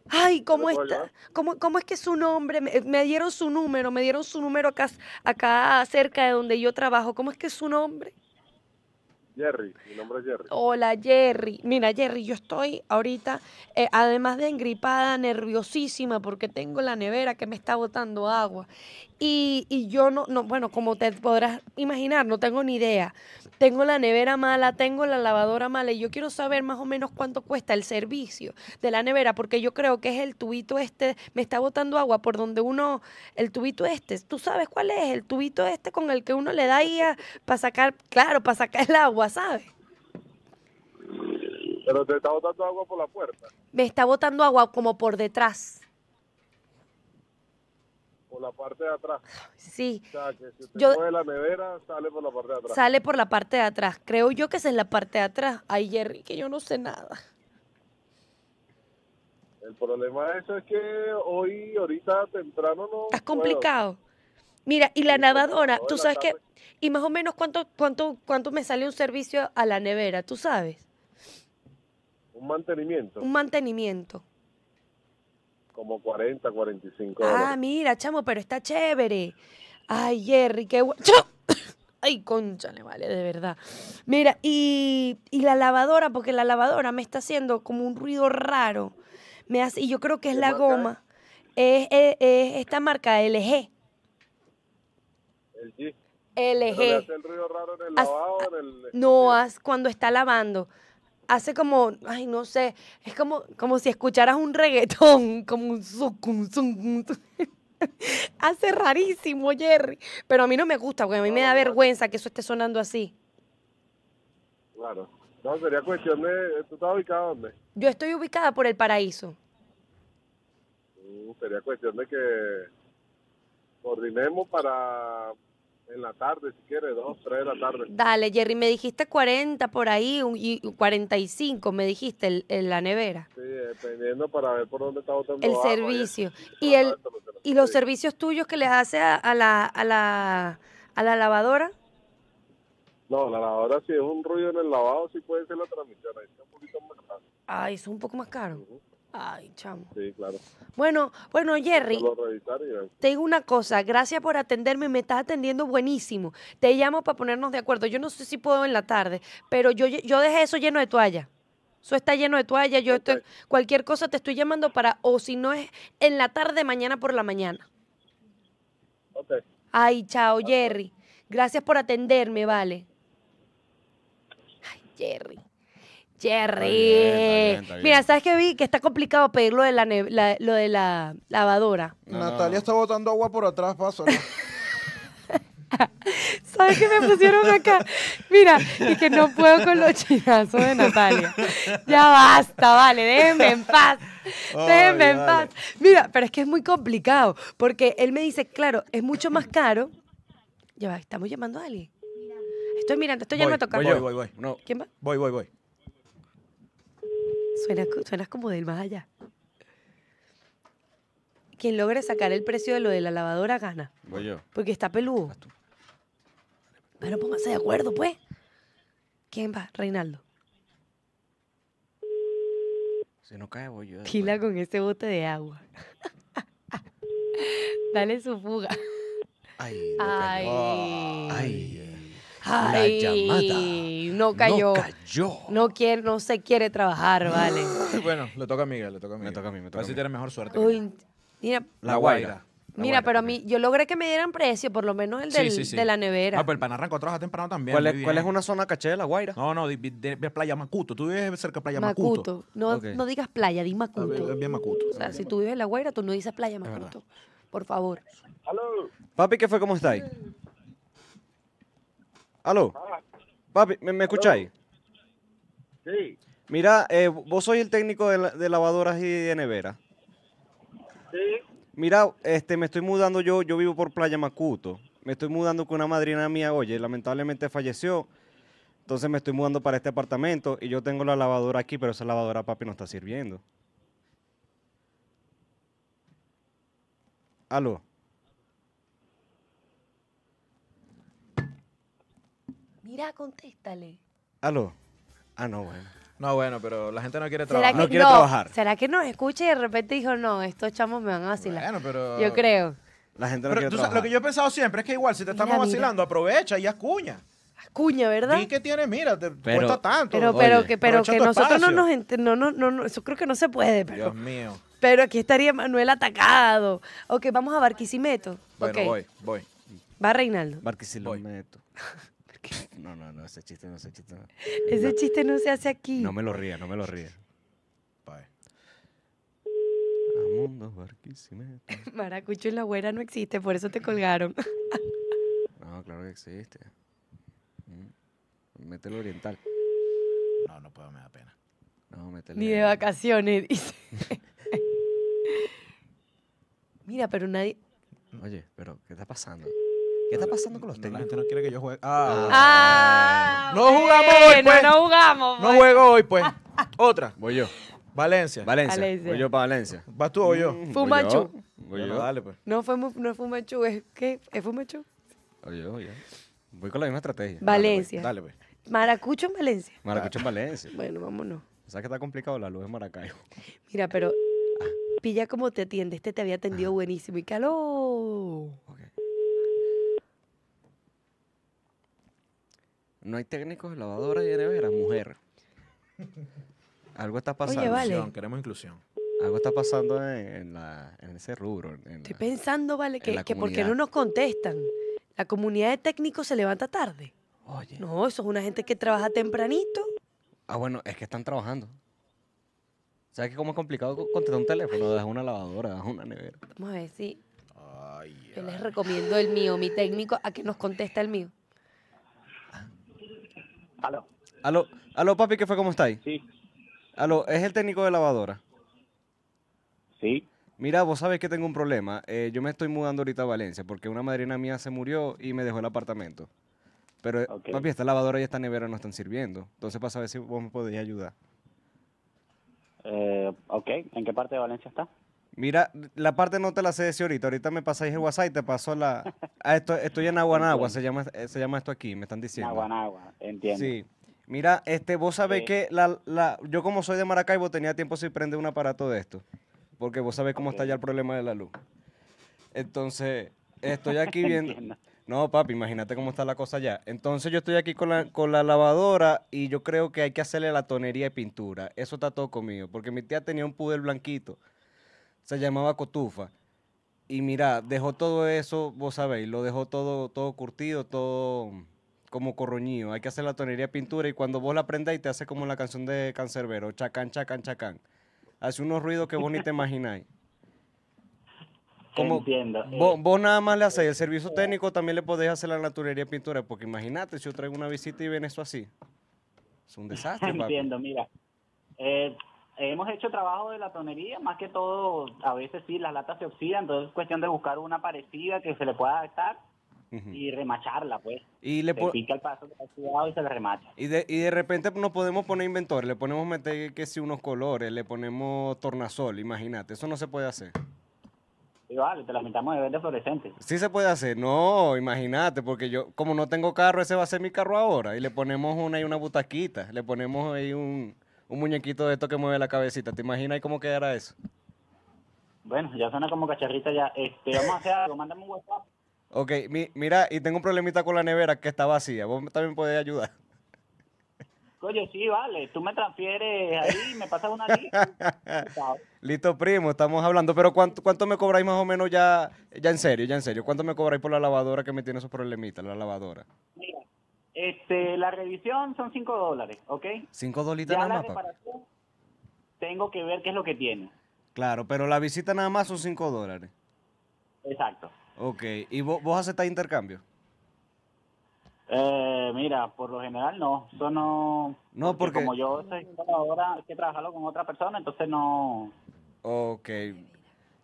Ay, ¿cómo está? ¿Cómo, ¿Cómo, es que su nombre? Eh, me, dieron su número, me dieron su número acá, acá cerca de donde yo trabajo. ¿Cómo es que es su nombre? Jerry, mi nombre es Jerry. Hola Jerry. Mira Jerry, yo estoy ahorita, eh, además de engripada, nerviosísima porque tengo la nevera que me está botando agua. Y, yo no, no, bueno, como te podrás imaginar, no tengo ni idea. Tengo la nevera mala, tengo la lavadora mala y yo quiero saber más o menos cuánto cuesta el servicio de la nevera, porque yo creo que es el tubito este, me está botando agua por donde uno, el tubito este, tú sabes cuál es, el tubito este con el que uno le da ahí para sacar, claro, para sacar el agua, ¿sabes? Pero te está botando agua por la puerta. Me está botando agua como por detrás la parte de atrás. Sí. yo, sale por la parte de atrás. Creo yo que esa es la parte de atrás. Ay, Jerry, que yo no sé nada. El problema eso es que hoy, ahorita temprano no. es complicado. Mira, y la nadadora tú sabes que. ¿Y más o menos cuánto, cuánto, cuánto me sale un servicio a la nevera? ¿Tú sabes? Un mantenimiento. Un mantenimiento como 40, 45 Ah, mira, chamo, pero está chévere. Ay, Jerry, qué bueno. Ay, concha, le vale, de verdad. Mira, y, la lavadora, porque la lavadora me está haciendo como un ruido raro. Me y yo creo que es la goma. Es? esta marca LG. LG. LG. Hace el ruido raro en el lavado, no, cuando está lavando hace como, ay, no sé, es como, como si escucharas un reggaetón, como un zucum, Hace rarísimo, Jerry. Pero a mí no me gusta, porque a mí me da vergüenza que eso esté sonando así. Claro. No, sería cuestión de... ¿Tú estás ubicada dónde? Yo estoy ubicada por el paraíso. Mm, sería cuestión de que coordinemos para en la tarde, si quiere, dos, tres de la tarde. Dale, Jerry, me dijiste 40 por ahí, y 45 me dijiste el, en la nevera. Sí, dependiendo para ver por dónde está botando El servicio. Y, el, y los servicios tuyos que le hace a, a, la, a, la, a la lavadora. No, la lavadora si es un ruido en el lavado, sí puede ser la transmisión, ahí está un poquito más caro. Ah, es un poco más caro. Ay, chamo. Sí, claro. Bueno, bueno, Jerry, tengo una cosa. Gracias por atenderme. Me estás atendiendo buenísimo. Te llamo para ponernos de acuerdo. Yo no sé si puedo en la tarde, pero yo, yo dejé eso lleno de toalla. Eso está lleno de toalla. Yo estoy, cualquier cosa te estoy llamando para, o si no es en la tarde, mañana por la mañana. Ok. Ay, chao, Jerry. Gracias por atenderme, vale. Ay, Jerry. Jerry. Mira, ¿sabes qué vi? Que está complicado pedir lo de la, lo de la lavadora. Natalia está botando agua por atrás, paso. ¿Sabes qué me pusieron acá? Mira, y que no puedo con los chinazos de Natalia. Ya basta, vale, déjenme en paz. en paz. Mira, pero es que es muy complicado, porque él me dice, claro, es mucho más caro. Ya estamos llamando a alguien. Estoy mirando, estoy ya no tocar. voy, voy, voy. ¿Quién va? voy, voy, voy suenas como del más allá. Quien logre sacar el precio de lo de la lavadora gana. Voy yo. Porque está peludo. Pero pónganse de acuerdo, pues. ¿Quién va? Reinaldo. se no cae, voy yo. con ese bote de agua. Dale su fuga. Ay, Ay. Ay. Ay. La no cayó. No cayó. No, quiere, no se quiere trabajar, vale. bueno, le toca a Miguel, le toca a Miguel. Me toca a mí, me tiene mejor suerte. La Guaira. Mira, pero a mí, yo logré que me dieran precio, por lo menos el del- de la nevera. Ah, pero pues el pan arrancó temprano también. ¿Cuál, es, una zona caché de La Guaira? No, no, de, Playa Macuto. Tú vives cerca de Playa Macuto. Macuto. No, no digas playa, di Macuto. Ah, bien Macuto. O sea, si tú vives en La Guaira, tú no dices playa, Macuto. Por favor. Papi, ¿qué fue? ¿Cómo estáis? ¿Aló? Ah, Papi, ¿me, escucháis? Sí. Mira, eh, vos sois el técnico de, lavadoras y de nevera. Sí. Mira, este, me estoy mudando yo, yo vivo por Playa Macuto. Me estoy mudando con una madrina mía, oye, lamentablemente falleció. Entonces me estoy mudando para este apartamento y yo tengo la lavadora aquí, pero esa lavadora, papi, no está sirviendo. Aló. Mira, contéstale. Aló. Ah, no, bueno. No, bueno, pero la gente no quiere trabajar. No quiere trabajar. ¿Será que nos escucha y de repente dijo, no, estos chamos me van a vacilar? Bueno, pero... Yo creo. La gente no pero, tú Sabes, lo que yo he pensado siempre es que igual, si te estamos vacilando, aprovecha y haz Cuña, ¿verdad? Y que tienes? mira, te pero, cuesta tanto. Pero, pero que, nosotros no nos no, no, no, eso creo que no se puede. Pero, Dios mío. Pero aquí estaría Manuel atacado. Ok, vamos a Barquisimeto. Bueno, voy, voy. Va Reinaldo. Barquisimeto. No, no, no, ese chiste no, ese chiste Ese chiste no se hace aquí. No me lo ría, no me lo ría. Bye. A mundo Maracucho en la güera no existe, por eso te colgaron. no, claro que existe. Mm. Mételo oriental. No, no puedo, me da pena. No, mételo. Ni de vacaciones, dice. Mira, pero nadie. Oye, pero ¿qué está pasando? ¿Qué está pasando con los técnicos? La no quiere que yo juegue. Ah, ah, ah no jugamos hoy, pues. No, jugamos. No pues. juego hoy, pues. Otra. Voy yo. Valencia. Valencia. Voy yo para Valencia. ¿Vas tú o yo? Mm. Fumachu. Voy yo. No, dale, pues. No, fue, no es Fumachu, es que es Fumachu. voy yo. Voy con la misma estrategia. Valencia. Pues. Dale, pues. Maracucho en Valencia. Maracucho en Valencia. Bueno, vámonos. ¿Sabes qué que está complicado la luz en Maracaibo. Mira, pero pilla cómo te atiende. Este te había atendido buenísimo. Y calor. No hay técnicos de lavadora y de nevera, mujer. Algo está pasando. queremos inclusión. Algo está pasando en, ese rubro. Estoy pensando, vale, que, que porque no nos contestan. La comunidad de técnicos se levanta tarde. Oye. No, eso es una gente que trabaja tempranito. Ah, bueno, es que están trabajando. ¿Sabes que cómo es complicado contestar un teléfono? Deja una lavadora, deja una nevera. Vamos a ver si. Ay, Yo les recomiendo el mío, mi técnico, a que nos contesta el mío. Aló. Aló, aló papi, ¿qué fue? ¿Cómo estáis? Sí. Aló, es el técnico de lavadora. Sí. Mira, vos sabes que tengo un problema. Eh, yo me estoy mudando ahorita a Valencia porque una madrina mía se murió y me dejó el apartamento. Pero, eh, papi, esta lavadora y esta nevera no están sirviendo. Entonces, a ver si vos me podés ayudar. Eh, ok, ¿en qué parte de Valencia está? Mira, la parte no te la sé decir ahorita. Ahorita me pasáis el WhatsApp y te paso la. Ah, esto, estoy en Aguanagua, se llama, eh, se llama esto aquí, me están diciendo. Aguanagua, entiendo. Sí. Mira, este, vos sabés que la, yo como soy de Maracaibo tenía tiempo si prende un aparato de esto, porque vos sabés cómo está ya el problema de la luz. Entonces, estoy aquí viendo... no, papi, imagínate cómo está la cosa ya. Entonces yo estoy aquí con la, lavadora y yo creo que hay que hacerle la tonería de pintura. Eso está todo conmigo. porque mi tía tenía un pudel blanquito se llamaba Cotufa. Y mira, dejó todo eso, vos sabéis, lo dejó todo, todo curtido, todo como corroñido. Hay que hacer la tonería pintura y cuando vos la y te hace como la canción de Cancerbero, chacán, chacán, chacán. Hace unos ruidos que vos ni te imagináis. Como Entiendo. Eh. Vos, nada más le hacéis el servicio técnico, también le podéis hacer la tonería pintura, porque imagínate si yo traigo una visita y ven eso así. Es un desastre. Entiendo, mira. Eh, hemos hecho trabajo de la tonería. más que todo, a veces sí, las latas se oxidan, entonces es cuestión de buscar una parecida que se le pueda adaptar y remacharla, pues. Y le el paso y se le remacha. Y de, y de repente no podemos poner inventores. le ponemos meter que si unos colores, le ponemos tornasol, imagínate, eso no se puede hacer. Igual, vale, te la ver de verde fluorescente. Sí se puede hacer, no, imagínate, porque yo, como no tengo carro, ese va a ser mi carro ahora. Y le ponemos una y una butaquita, le ponemos ahí un, un muñequito de esto que mueve la cabecita. ¿Te imaginas cómo quedará eso? Bueno, ya suena como cacharrita ya. Este, vamos a hacer algo, mándame un WhatsApp. Ok, mira, y tengo un problemita con la nevera que está vacía. Vos también podés ayudar. Coño, sí, vale. Tú me transfieres ahí, me pasas una lista. Listo, primo, estamos hablando. Pero ¿cuánto, ¿cuánto me cobráis más o menos ya, ya en serio, ya en serio? ¿Cuánto me cobráis por la lavadora que me tiene esos problemitas, la lavadora? Sí este, la revisión son 5 dólares, ¿ok? ¿Cinco dolitas nada más. tengo que ver qué es lo que tiene. Claro, pero la visita nada más son 5 dólares. Exacto. Ok, ¿y vos, vos aceptás intercambio? Eh, mira, por lo general no, eso no... No, porque... Como yo soy ahora, hay que trabajarlo con otra persona, entonces no... Ok,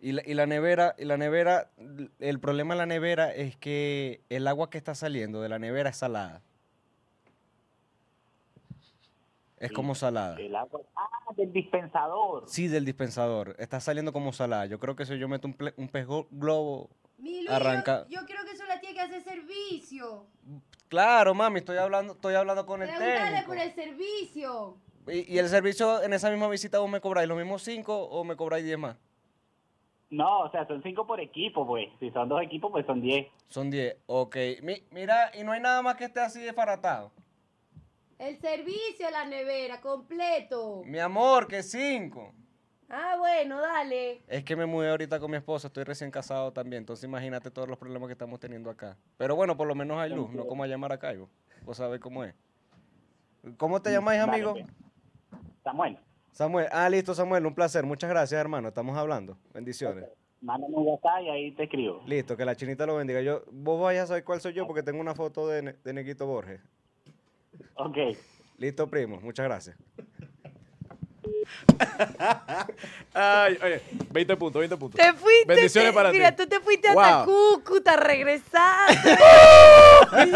y la, nevera, y la nevera, el problema de la nevera es que el agua que está saliendo de la nevera es salada. Es como salada. ah, del dispensador. Sí, del dispensador. Está saliendo como salada. Yo creo que eso yo meto un, pez globo, arranca. Yo, creo que eso la tiene que hacer servicio. Claro, mami, estoy hablando, estoy hablando con el técnico. por el servicio. Y, el servicio en esa misma visita vos me cobráis los mismos cinco o me cobráis diez más. No, o sea, son cinco por equipo, pues. Si son dos equipos, pues son diez. Son diez, ok. mira, y no hay nada más que esté así desfaratado. El servicio a la nevera, completo. Mi amor, que cinco. Ah, bueno, dale. Es que me mudé ahorita con mi esposa, estoy recién casado también, entonces imagínate todos los problemas que estamos teniendo acá. Pero bueno, por lo menos hay luz, no como llamar a Maracaibo. Vos sabés cómo es. ¿Cómo te llamáis, pues. amigo? Samuel. Samuel, ah, listo, Samuel, un placer. Muchas gracias, hermano. Estamos hablando. Bendiciones. Mándame un acá y ahí te escribo. Listo, que la chinita lo bendiga. Yo, vos vayas a saber cuál soy yo porque tengo una foto de, de Neguito Borges. Ok. Listo, primo. Muchas gracias. Ay, oye, 20 puntos, 20 puntos. Te fuiste. Bendiciones para ti. Mira, tú te fuiste a hasta Cúcuta, regresaste. Ay,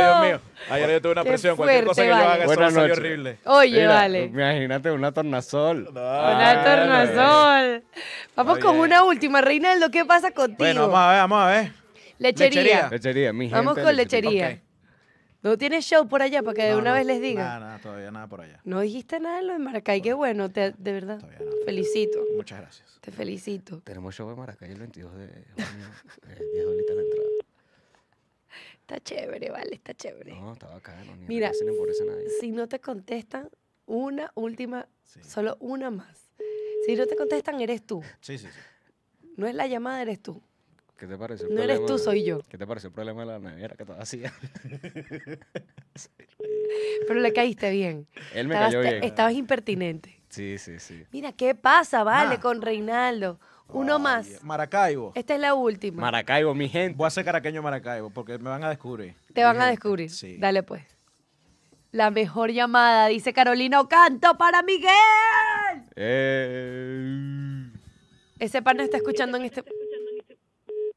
Dios mío. Ayer yo tuve una presión. Fuerte, Cualquier cosa que yo haga, Buenas noches. horrible. Oye, vale. Imagínate una ah, tornasol. una tornasol. Vamos con una última, reina ¿Qué pasa contigo. Bueno, vamos a ver, vamos a ver. Lechería. Lechería, lechería mi Vamos con lechería. ¿No tienes show por allá para que de una vez les diga? Nada, nada, todavía nada por allá. No dijiste nada en lo de Maracay, qué bueno, de verdad. Felicito. Muchas gracias. Te felicito. Tenemos show en Maracay el 22 de junio, 10 eh, de la entrada. Está chévere, vale, está chévere. No, estaba acá, Ni Mira, se empobrece nadie. si no te contestan, una última, solo una más. Si no te contestan, eres tú. Sí, sí, sí. No es la llamada, eres tú. ¿Qué te parece? no eres tú, soy yo. ¿Qué te parece el problema de la nevera que estaba hacía? Pero le caíste bien. Él me estabas, cayó bien. Estabas impertinente. Sí, sí, sí. Mira, ¿qué pasa, vale, ah. con Reinaldo? Uno más. Maracaibo. Esta es la última. Maracaibo, mi gente. Voy a ser caraqueño Maracaibo porque me van a descubrir. Te van a descubrir. Sí. Dale pues. La mejor llamada, dice Carolina canto para Miguel. Eh. Ese pan no está escuchando en este.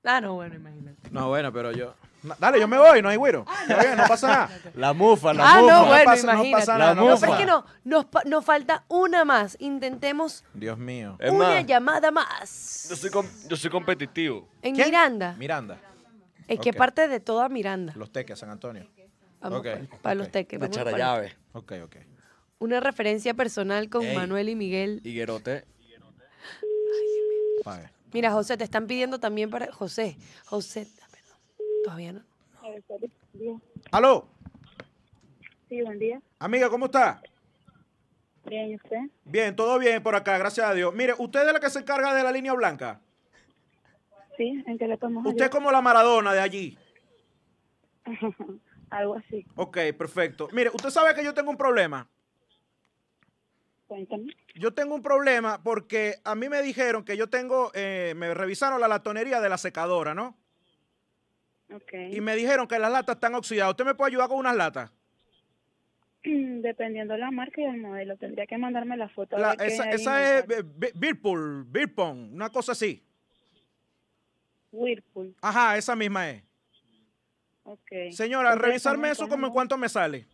Ah, no, bueno, imagínate. No, bueno, pero yo. dale, yo me voy, no hay güiro. Ah, no, pasa nada. La mufa, la ah, no, bueno, pasa, imagínate. No pasa nada. La mufa. es que no, nos, nos falta una más. Intentemos Dios mío. una llamada más. yo soy, yo soy competitivo. En Miranda. Miranda. es que parte de toda Miranda? Los teques, San Antonio. para, los teques. vamos para- llave. Ok, ok. Una referencia personal con Manuel y Miguel. Higuerote. Pague. Mira, José, te están pidiendo también para. José, José, perdón, todavía no. ¿Aló? Sí, buen día. Amiga, ¿cómo está? Bien, ¿y usted? Bien, todo bien por acá, gracias a Dios. Mire, ¿usted es la que se encarga de la línea blanca? Sí, ¿en qué le Usted es como la Maradona de allí. Algo así. Ok, perfecto. Mire, usted sabe que yo tengo un problema. Yo tengo un problema porque a mí me dijeron que yo tengo, eh, me revisaron la latonería de la secadora, ¿no? Okay. Y me dijeron que las latas están oxidadas. ¿Usted me puede ayudar con unas latas? Dependiendo de la marca y el modelo, tendría que mandarme la foto. esa, es Whirlpool, Whirlpool, una cosa así. Whirlpool. Ajá, esa misma es. Okay. Señora, revisarme eso, como en cuánto me sale?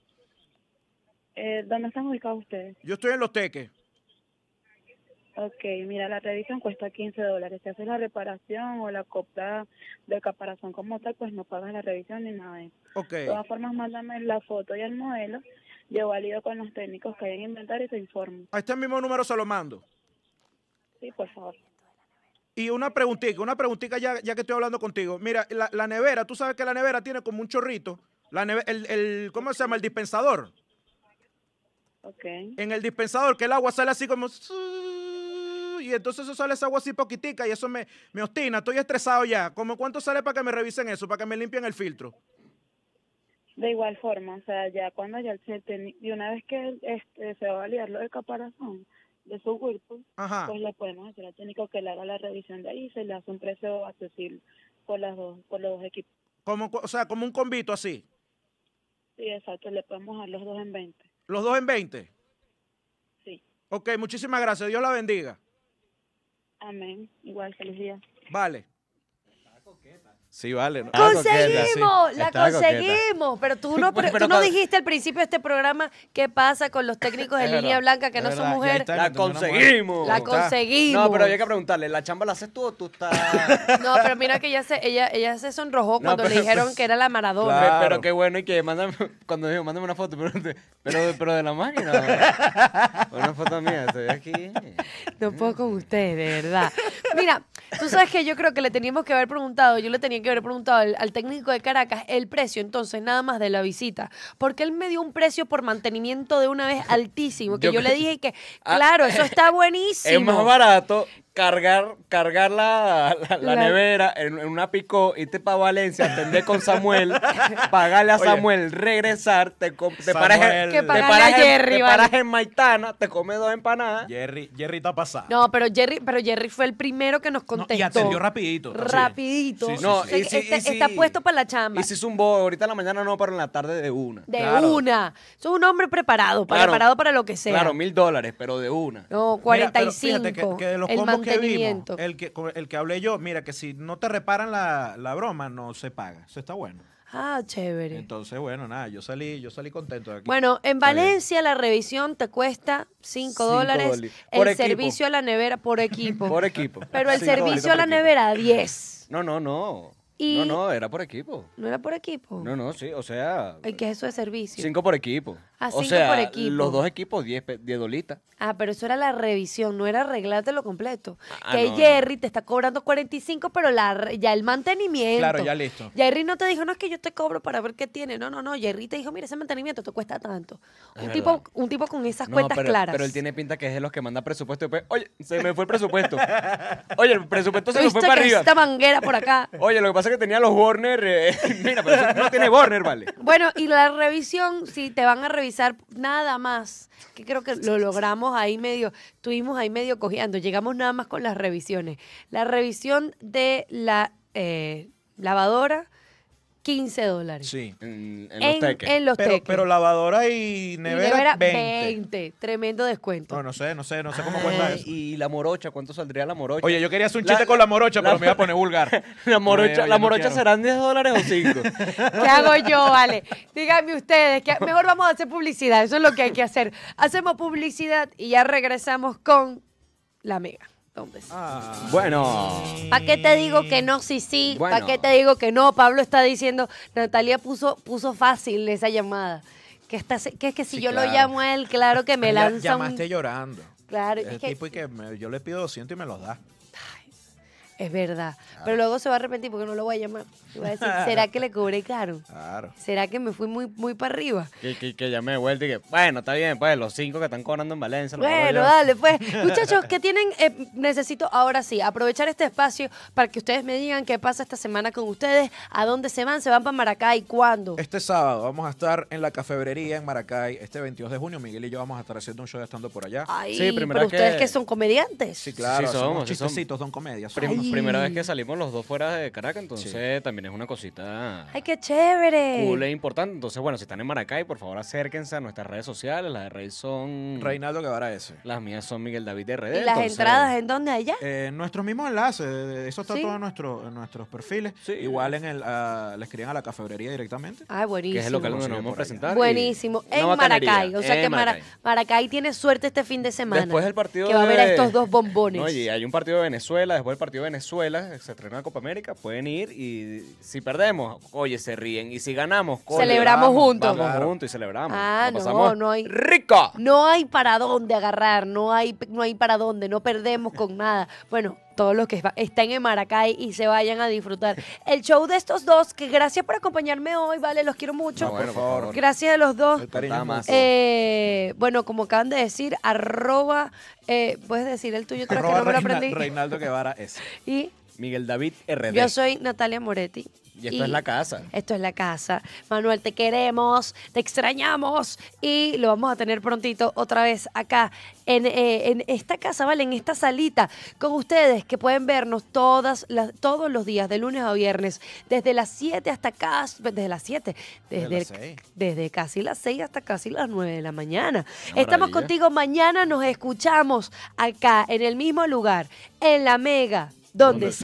Eh, ¿Dónde están ubicados ustedes? Yo estoy en Los Teques. Ok, mira, la revisión cuesta 15 dólares. Si haces la reparación o la copla de caparazón como tal, pues no pagas la revisión ni nada de eso. Okay. De todas formas, mándame la foto y el modelo. Yo valido con los técnicos que hay en inventario y se informo. A este mismo número se lo mando. Sí, por favor. Y una preguntita, una preguntita ya, que estoy hablando contigo. Mira, la, nevera, tú sabes que la nevera tiene como un chorrito. La el, ¿Cómo se llama? El dispensador. En el dispensador, que el agua sale así como... Y entonces eso sale esa agua así poquitica y eso me, me ostina. Estoy estresado ya. ¿Cómo cuánto sale para que me revisen eso, para que me limpien el filtro? De igual forma, o sea, ya cuando ya se ten, y una vez que este, se va a liar lo de caparazón de su cuerpo, pues le podemos hacer al técnico que le haga la revisión de ahí se le hace un precio accesible por las dos, por los dos equipos. Como, o sea, como un convito así. Sí, exacto, le podemos dar los dos en 20. ¿Los dos en 20? Sí. Ok, muchísimas gracias. Dios la bendiga. Amén. Igual, feliz día. Vale. Sí, vale. ¡Conseguimos! La conseguimos. Pero tú no, no dijiste al principio de este programa qué pasa con los técnicos de línea blanca que no son mujeres. La conseguimos. La conseguimos. No, pero había que preguntarle, ¿la chamba la haces tú o tú estás...? no, pero mira que ella se, ella, ella se sonrojó cuando le dijeron pues, que era la Maradona. Pero qué bueno y que mándame, cuando dijo, mándame una foto, pero, pero, pero de la máquina. una foto mía, estoy aquí. No puedo con ustedes, de verdad. Mira, Tú sabes que yo creo que le teníamos que haber preguntado, yo le tenía que haber preguntado al, técnico de Caracas el precio, entonces, nada más de la visita. Porque él me dio un precio por mantenimiento de una vez altísimo, que yo le dije que, ah, claro, eso está buenísimo. Es más barato cargar, cargar la, nevera en, una pico, irte para Valencia, atender con Samuel, pagarle a Samuel, regresar, te, te paras, en, te paras en Maitana, te comes dos empanadas. Jerry, Jerry está pasado. No, pero Jerry, pero Jerry fue el primero que nos contestó. y atendió rapidito. Rapidito. Este está puesto para la chamba. Y si es un bo, ahorita en la mañana no, pero en la tarde de una. De una. Es un hombre preparado, preparado para lo que sea. Claro, mil dólares, pero de una. No, 45. fíjate que, de los el, que, el que hablé yo, mira, que si no te reparan la, broma, no se paga. Eso está bueno. Ah, chévere. Entonces, bueno, nada, yo salí, yo salí contento de aquí. Bueno, en Valencia la revisión te cuesta 5 dólares. El servicio a la nevera por equipo. por equipo. Pero el servicio a la nevera, 10. No, no, no. no, no, era por equipo. ¿No era por equipo? No, no, sí, o sea. ¿Qué es eso de servicio? Cinco por equipo o sea, por equipo. Los dos equipos, 10 dolitas. Ah, pero eso era la revisión, no era arreglarte lo completo. Ah, que Jerry te está cobrando 45, pero la, ya el mantenimiento. Claro, ya listo. Jerry no te dijo, no es que yo te cobro para ver qué tiene. No, no, no. Jerry te dijo, mira, ese mantenimiento te cuesta tanto. un tipo, un tipo con esas cuentas claras. Pero él tiene pinta que es de los que manda presupuesto y después, oye, se me fue el presupuesto. oye, el presupuesto se me fue para arriba. Esta manguera por acá. oye, lo que pasa es que tenía los Warner. Eh, mira, pero no tiene Warner, vale. Bueno, y la revisión, si te van a revisar nada más, que creo que lo logramos ahí medio, estuvimos ahí medio cojeando, llegamos nada más con las revisiones. La revisión de la eh, lavadora, 15 dólares. Sí, en, los teques. pero, teques. lavadora y nevera, y nevera 20. Tremendo descuento. No, no sé, no sé, no sé cómo ah, cuesta eso. Y la morocha, ¿cuánto saldría la morocha? Oye, yo quería hacer un chiste con la morocha, pero me iba a poner vulgar. La morocha, la morocha serán 10 dólares o 5. ¿Qué hago yo, Vale? Díganme ustedes, que mejor vamos a hacer publicidad, eso es lo que hay que hacer. Hacemos publicidad y ya regresamos con la mega. Ah. Bueno. ¿Para qué te digo que no? Sí, sí. ¿Para qué te digo que no? Pablo está diciendo, Natalia puso, puso fácil esa llamada. Que, está, es que si yo lo llamo a él, claro que me lanza. Llamaste llorando. Claro. que... que yo le pido 200 y me los da. Es verdad. Pero luego se va a arrepentir porque no lo voy a llamar. a decir, ¿será que le cobré caro? Claro. ¿Será que me fui muy, muy para arriba? Que, que, que llamé de vuelta y que, bueno, está bien, pues, los cinco que están cobrando en Valencia. Bueno, dale, pues. Muchachos, ¿qué tienen? Eh, necesito ahora sí aprovechar este espacio para que ustedes me digan qué pasa esta semana con ustedes, a dónde se van, se van para Maracay, cuándo. Este sábado vamos a estar en la cafebrería en Maracay, este 22 de junio. Miguel y yo vamos a estar haciendo un show estando por allá. sí, pero ustedes que son comediantes. Sí, claro, son chistecitos, son comedias. Primera vez que salimos los dos fuera de Caracas, entonces también es una cosita. ¡Ay, qué chévere! Cool e importante. Entonces, bueno, si están en Maracay, por favor acérquense a nuestras redes sociales. Las de Rey son. Reinaldo Guevara S. Las mías son Miguel David RD. ¿Y las entradas en dónde allá? Eh, nuestros mismos enlaces. Eso está todo en, nuestros perfiles. Igual en el, les crían a la cafebrería directamente. ¡Ay, ah, buenísimo! Que es el local donde nos vamos a presentar. Buenísimo. En Maracay. O sea que Maracay. tiene suerte este fin de semana. Después el partido. Que va a haber estos dos bombones. Oye, hay un partido de Venezuela, después el partido de Venezuela Venezuela, se estrena la Copa América, pueden ir y si perdemos, oye, se ríen. Y si ganamos, Celebramos juntos. Vamos juntos y celebramos. Ah, no, no hay- ¡Rico! No hay para dónde agarrar, no hay, no hay para dónde, no perdemos con nada. Bueno, todos los que están en Maracay y se vayan a disfrutar. El show de estos dos, que gracias por acompañarme hoy, vale, los quiero mucho. Gracias a los dos. Eh, bueno, como acaban de decir, arroba, eh, puedes decir el tuyo, que no me aprendí. Reinaldo Guevara es. Y Miguel David RD. Yo soy Natalia Moretti. Y esto es la casa. Esto es la casa. Manuel, te queremos, te extrañamos y lo vamos a tener prontito otra vez acá en, eh, esta casa, ¿vale? En esta salita con ustedes que pueden vernos todas todos los días, de lunes a viernes, desde las 7 hasta casi, desde las 7, desde, desde, desde, casi las 6 hasta casi las 9 de la mañana. Estamos contigo mañana, nos escuchamos acá en el mismo lugar, en la Mega, donde